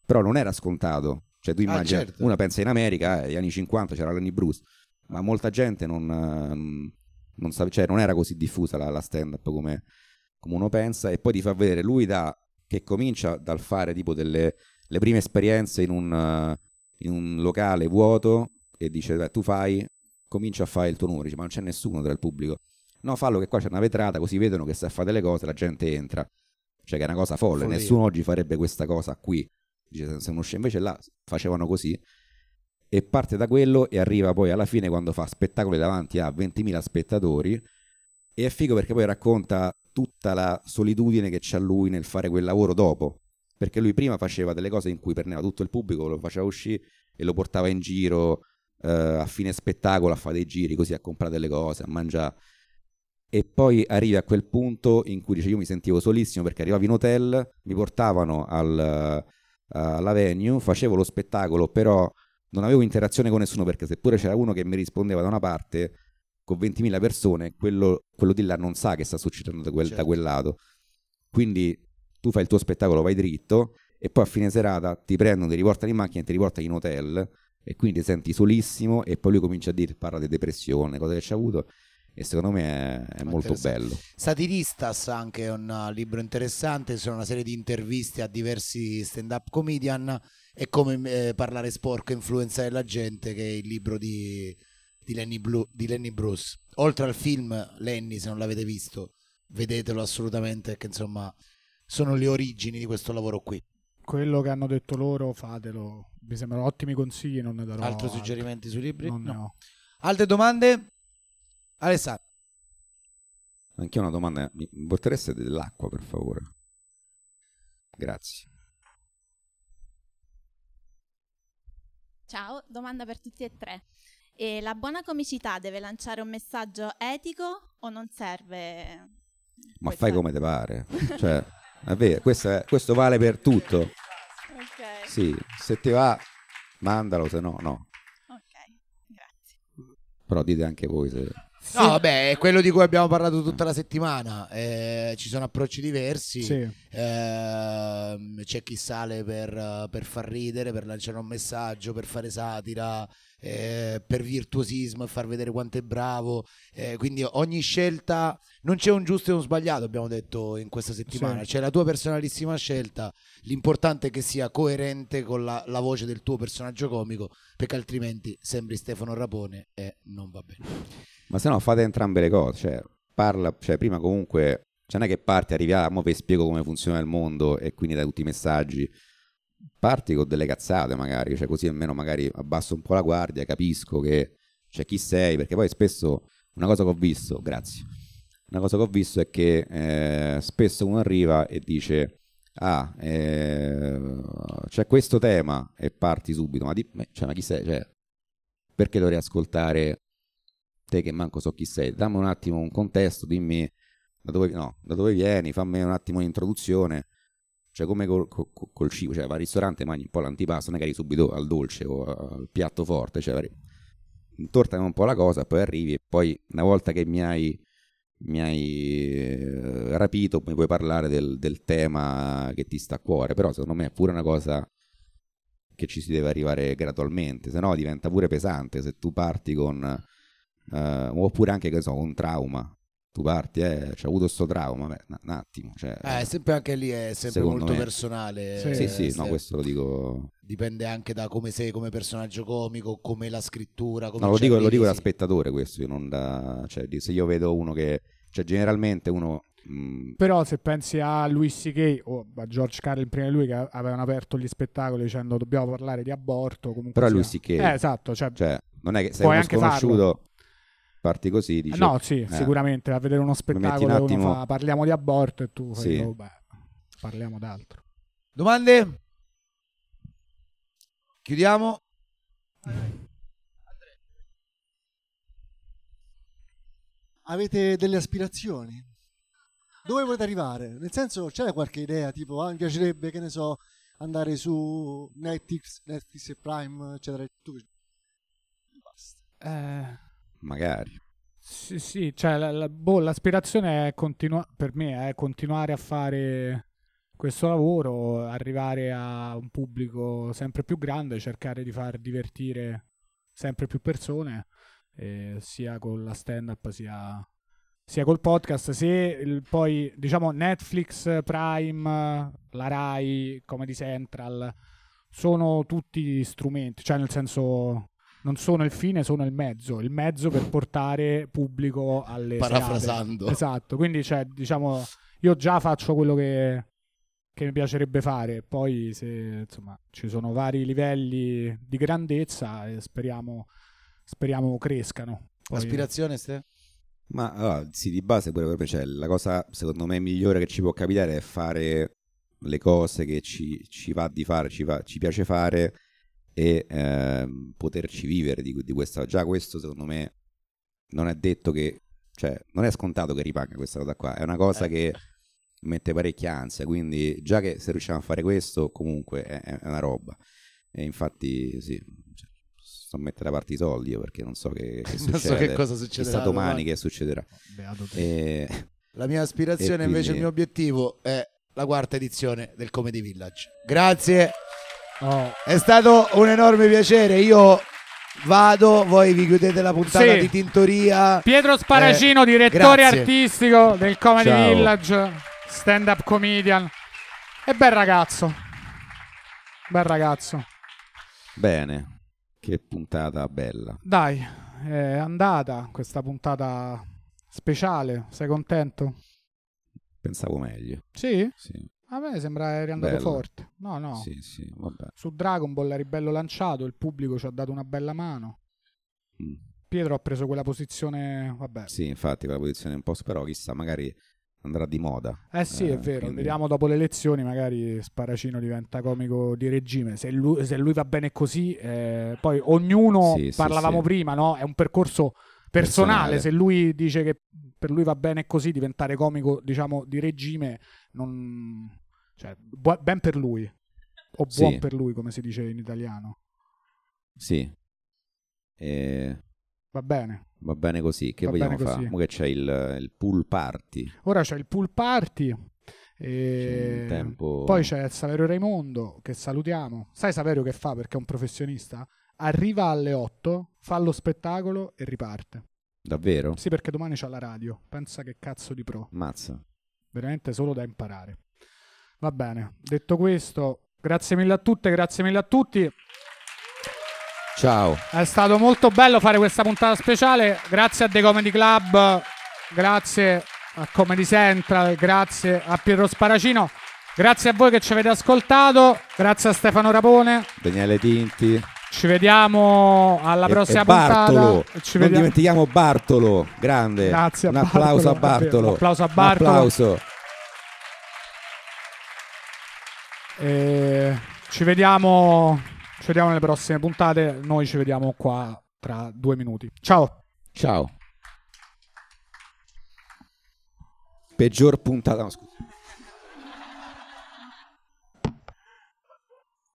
però non era scontato. Cioè tu immagini, ah, certo. una pensa in America, eh, negli anni 50 c'era Lenny Bruce, ma molta gente non, non, sa- cioè, non era così diffusa la, la stand-up come, come uno pensa, e poi ti fa vedere lui da, che comincia dal fare tipo delle le prime esperienze in un, uh, in un locale vuoto e dice, tu fai, comincia a fare il tuo numero, dice, ma non c'è nessuno tra il pubblico. No, fallo che qua c'è una vetrata, così vedono che se fa delle cose la gente entra. Cioè che è una cosa folle, Follia. nessuno oggi farebbe questa cosa qui. Dice, se uno scende invece là facevano così e parte da quello e arriva poi alla fine quando fa spettacoli davanti a 20.000 spettatori e è figo perché poi racconta tutta la solitudine che c'ha lui nel fare quel lavoro dopo perché lui prima faceva delle cose in cui prendeva tutto il pubblico, lo faceva uscire e lo portava in giro eh, a fine spettacolo a fare dei giri così a comprare delle cose, a mangiare e poi arrivi a quel punto in cui dice io mi sentivo solissimo perché arrivavo in hotel, mi portavano al, eh, alla venue, facevo lo spettacolo però non avevo interazione con nessuno perché seppure c'era uno che mi rispondeva da una parte con 20.000 persone, quello, quello di là non sa che sta succedendo da quel, certo. da quel lato. Quindi tu fai il tuo spettacolo, vai dritto e poi a fine serata ti prendono, ti riportano in macchina ti riportano in hotel e quindi ti senti solissimo e poi lui comincia a dire, parla di depressione, cose che c'ha avuto e secondo me è, è molto bello. Satiristas anche è un libro interessante, sono una serie di interviste a diversi stand-up comedian è come eh, parlare sporco e influenzare la gente, che è il libro di, di, Lenny Blue, di, Lenny Bruce. Oltre al film Lenny, se non l'avete visto, vedetelo assolutamente, perché insomma sono le origini di questo lavoro qui. Quello che hanno detto loro, fatelo. Mi sembrano ottimi consigli, non ne darò. Altri altro. suggerimenti sui libri? Non no. Altre domande? Alessandro. Anche una domanda, mi portereste dell'acqua per favore? Grazie. Ciao, domanda per tutti e tre. E la buona comicità deve lanciare un messaggio etico o non serve? Ma fai come ti pare. cioè, è vero, questo, è, questo, vale per tutto. Okay. Sì, se ti va, mandalo, se no, no. Ok, grazie. Però dite anche voi se ragazzi. No, vabbè, è quello di cui abbiamo parlato tutta la settimana. Eh, ci sono approcci diversi. Sì. Eh, c'è chi sale per, per, far ridere, per lanciare un messaggio, per fare satira, eh, per virtuosismo e far vedere quanto è bravo. Eh, quindi ogni scelta non c'è un giusto e un sbagliato, abbiamo detto in questa settimana. Sì. C'è la tua personalissima scelta. L'importante è che sia coerente con la, la voce del tuo personaggio comico, perché altrimenti sembri Stefano Rapone e non va bene. Ma se no fate entrambe le cose, cioè, parla, cioè prima comunque, cioè non è che parti, arriviamo, vi spiego come funziona il mondo e quindi dai tutti i messaggi. Parti con delle cazzate magari, cioè così almeno magari abbasso un po' la guardia, capisco che, cioè chi sei, perché poi spesso una cosa che ho visto, grazie, una cosa che ho visto è che eh, spesso uno arriva e dice ah, eh, c'è questo tema e parti subito, ma, di, cioè, ma chi sei? Cioè, perché dovrei ascoltare te che manco so chi sei, dammi un attimo un contesto, dimmi da dove, no, da dove vieni, fammi un attimo un'introduzione, cioè come col, col, col cibo, cioè vai al ristorante mangi un po' l'antipasto, magari subito al dolce o al piatto forte, cioè vari... un po' la cosa, poi arrivi e poi una volta che mi hai, mi hai eh, rapito mi puoi parlare del, del tema che ti sta a cuore, però secondo me è pure una cosa che ci si deve arrivare gradualmente, se no diventa pure pesante se tu parti con eh, oppure anche che so, un trauma. Tu parti, eh, c'è avuto questo trauma, beh, un attimo. Cioè, eh, sempre anche lì è sempre molto me. personale. Sì, sì, sì no, questo lo dico. Dipende anche da come sei come personaggio comico, come la scrittura. Come no, lo dico, lo dico da spettatore questo, io da, cioè, se io vedo uno che... Cioè, generalmente uno Mm. Però se pensi a Louis C.K. o a George Carlin prima di lui che avevano aperto gli spettacoli dicendo dobbiamo parlare di aborto comunque Però sia. Louis C.K. Eh, esatto, cioè, cioè, non è che sei uno sconosciuto farlo parti così dici, no sì eh, sicuramente a vedere uno spettacolo un attimo... fa, parliamo di aborto e tu sì. fai, oh, beh, parliamo d'altro domande chiudiamo avete delle aspirazioni dove volete arrivare nel senso c'è qualche idea tipo ah, mi piacerebbe che ne so andare su Netflix Netflix e Prime eccetera tu basta eh magari. Sì, sì, cioè la, la, boh, l'aspirazione è continua- per me è continuare a fare questo lavoro, arrivare a un pubblico sempre più grande, cercare di far divertire sempre più persone, eh, sia con la stand-up sia sia col podcast, se il, poi diciamo Netflix, Prime, la Rai, Comedy Central sono tutti strumenti, cioè nel senso non sono il fine, sono il mezzo, il mezzo per portare pubblico alle Parafrasando. Serate. Esatto, quindi cioè, diciamo, io già faccio quello che, che mi piacerebbe fare, poi se, insomma, ci sono vari livelli di grandezza e eh, speriamo, speriamo crescano. Poi... Aspirazione, Ste? Ma allora, sì, di base quello proprio c'è, cioè, la cosa secondo me migliore che ci può capitare è fare le cose che ci, ci va di fare, ci, va, ci piace fare e ehm, poterci vivere di, di questa. Già questo secondo me non è detto che, cioè non è scontato che ripaga questa cosa qua, è una cosa eh. che certo. mette parecchia ansia, quindi già che se riusciamo a fare questo comunque è, è una roba. E infatti sì, cioè, sto a mettere da parte i soldi io perché non so che, che succede. non so che cosa succederà. Chissà domani, domani che succederà. Oh, e... La mia aspirazione quindi... invece, il mio obiettivo è la quarta edizione del Comedy Village. Grazie. Oh. È stato un enorme piacere. Io vado, voi vi chiudete la puntata sì. di Tintoria. Pietro Sparacino, eh, direttore grazie. artistico del Comedy Ciao. Village, stand up comedian. E bel ragazzo. Bel ragazzo. Bene, che puntata bella. Dai, è andata questa puntata speciale. Sei contento? Pensavo meglio. Sì? Sì. A me sembra eri andato Bello. forte. No, no. Sì, sì, vabbè. Su Dragon Ball eri bello lanciato, il pubblico ci ha dato una bella mano. Mm. Pietro ha preso quella posizione, vabbè. Sì, infatti, quella posizione un po', però chissà, magari andrà di moda. Eh sì, eh, è vero, quindi... vediamo dopo le elezioni, magari Sparacino diventa comico di regime, se lui, se lui va bene così, eh, poi ognuno, sì, parlavamo sì, prima, no? è un percorso personale. personale, se lui dice che per lui va bene così diventare comico diciamo di regime, non, cioè, bu- ben per lui. O buon sì. per lui, come si dice in italiano. Sì. E... Va bene. Va bene così. Che Va vogliamo fare? Ora c'è il, il, pool party. Ora c'è il pool party. E... C'è Poi c'è Saverio Raimondo che salutiamo. Sai Saverio che fa perché è un professionista? Arriva alle 8, fa lo spettacolo e riparte. Davvero? Sì, perché domani c'ha la radio. Pensa che cazzo di pro. Mazza. Veramente solo da imparare. Va bene, detto questo, grazie mille a tutte, grazie mille a tutti. Ciao. È stato molto bello fare questa puntata speciale. Grazie a The Comedy Club, grazie a Comedy Central, grazie a Pietro Sparacino. Grazie a voi che ci avete ascoltato, grazie a Stefano Rapone, Daniele Tinti. Ci vediamo alla prossima e, Bartolo, puntata. non dimentichiamo Bartolo, grande. Grazie a un Bartolo. applauso a Bartolo. Un applauso a Bartolo. Un applauso. E ci, vediamo, ci vediamo nelle prossime puntate. Noi ci vediamo qua tra due minuti. Ciao. Ciao. Peggior puntata. No, scusa.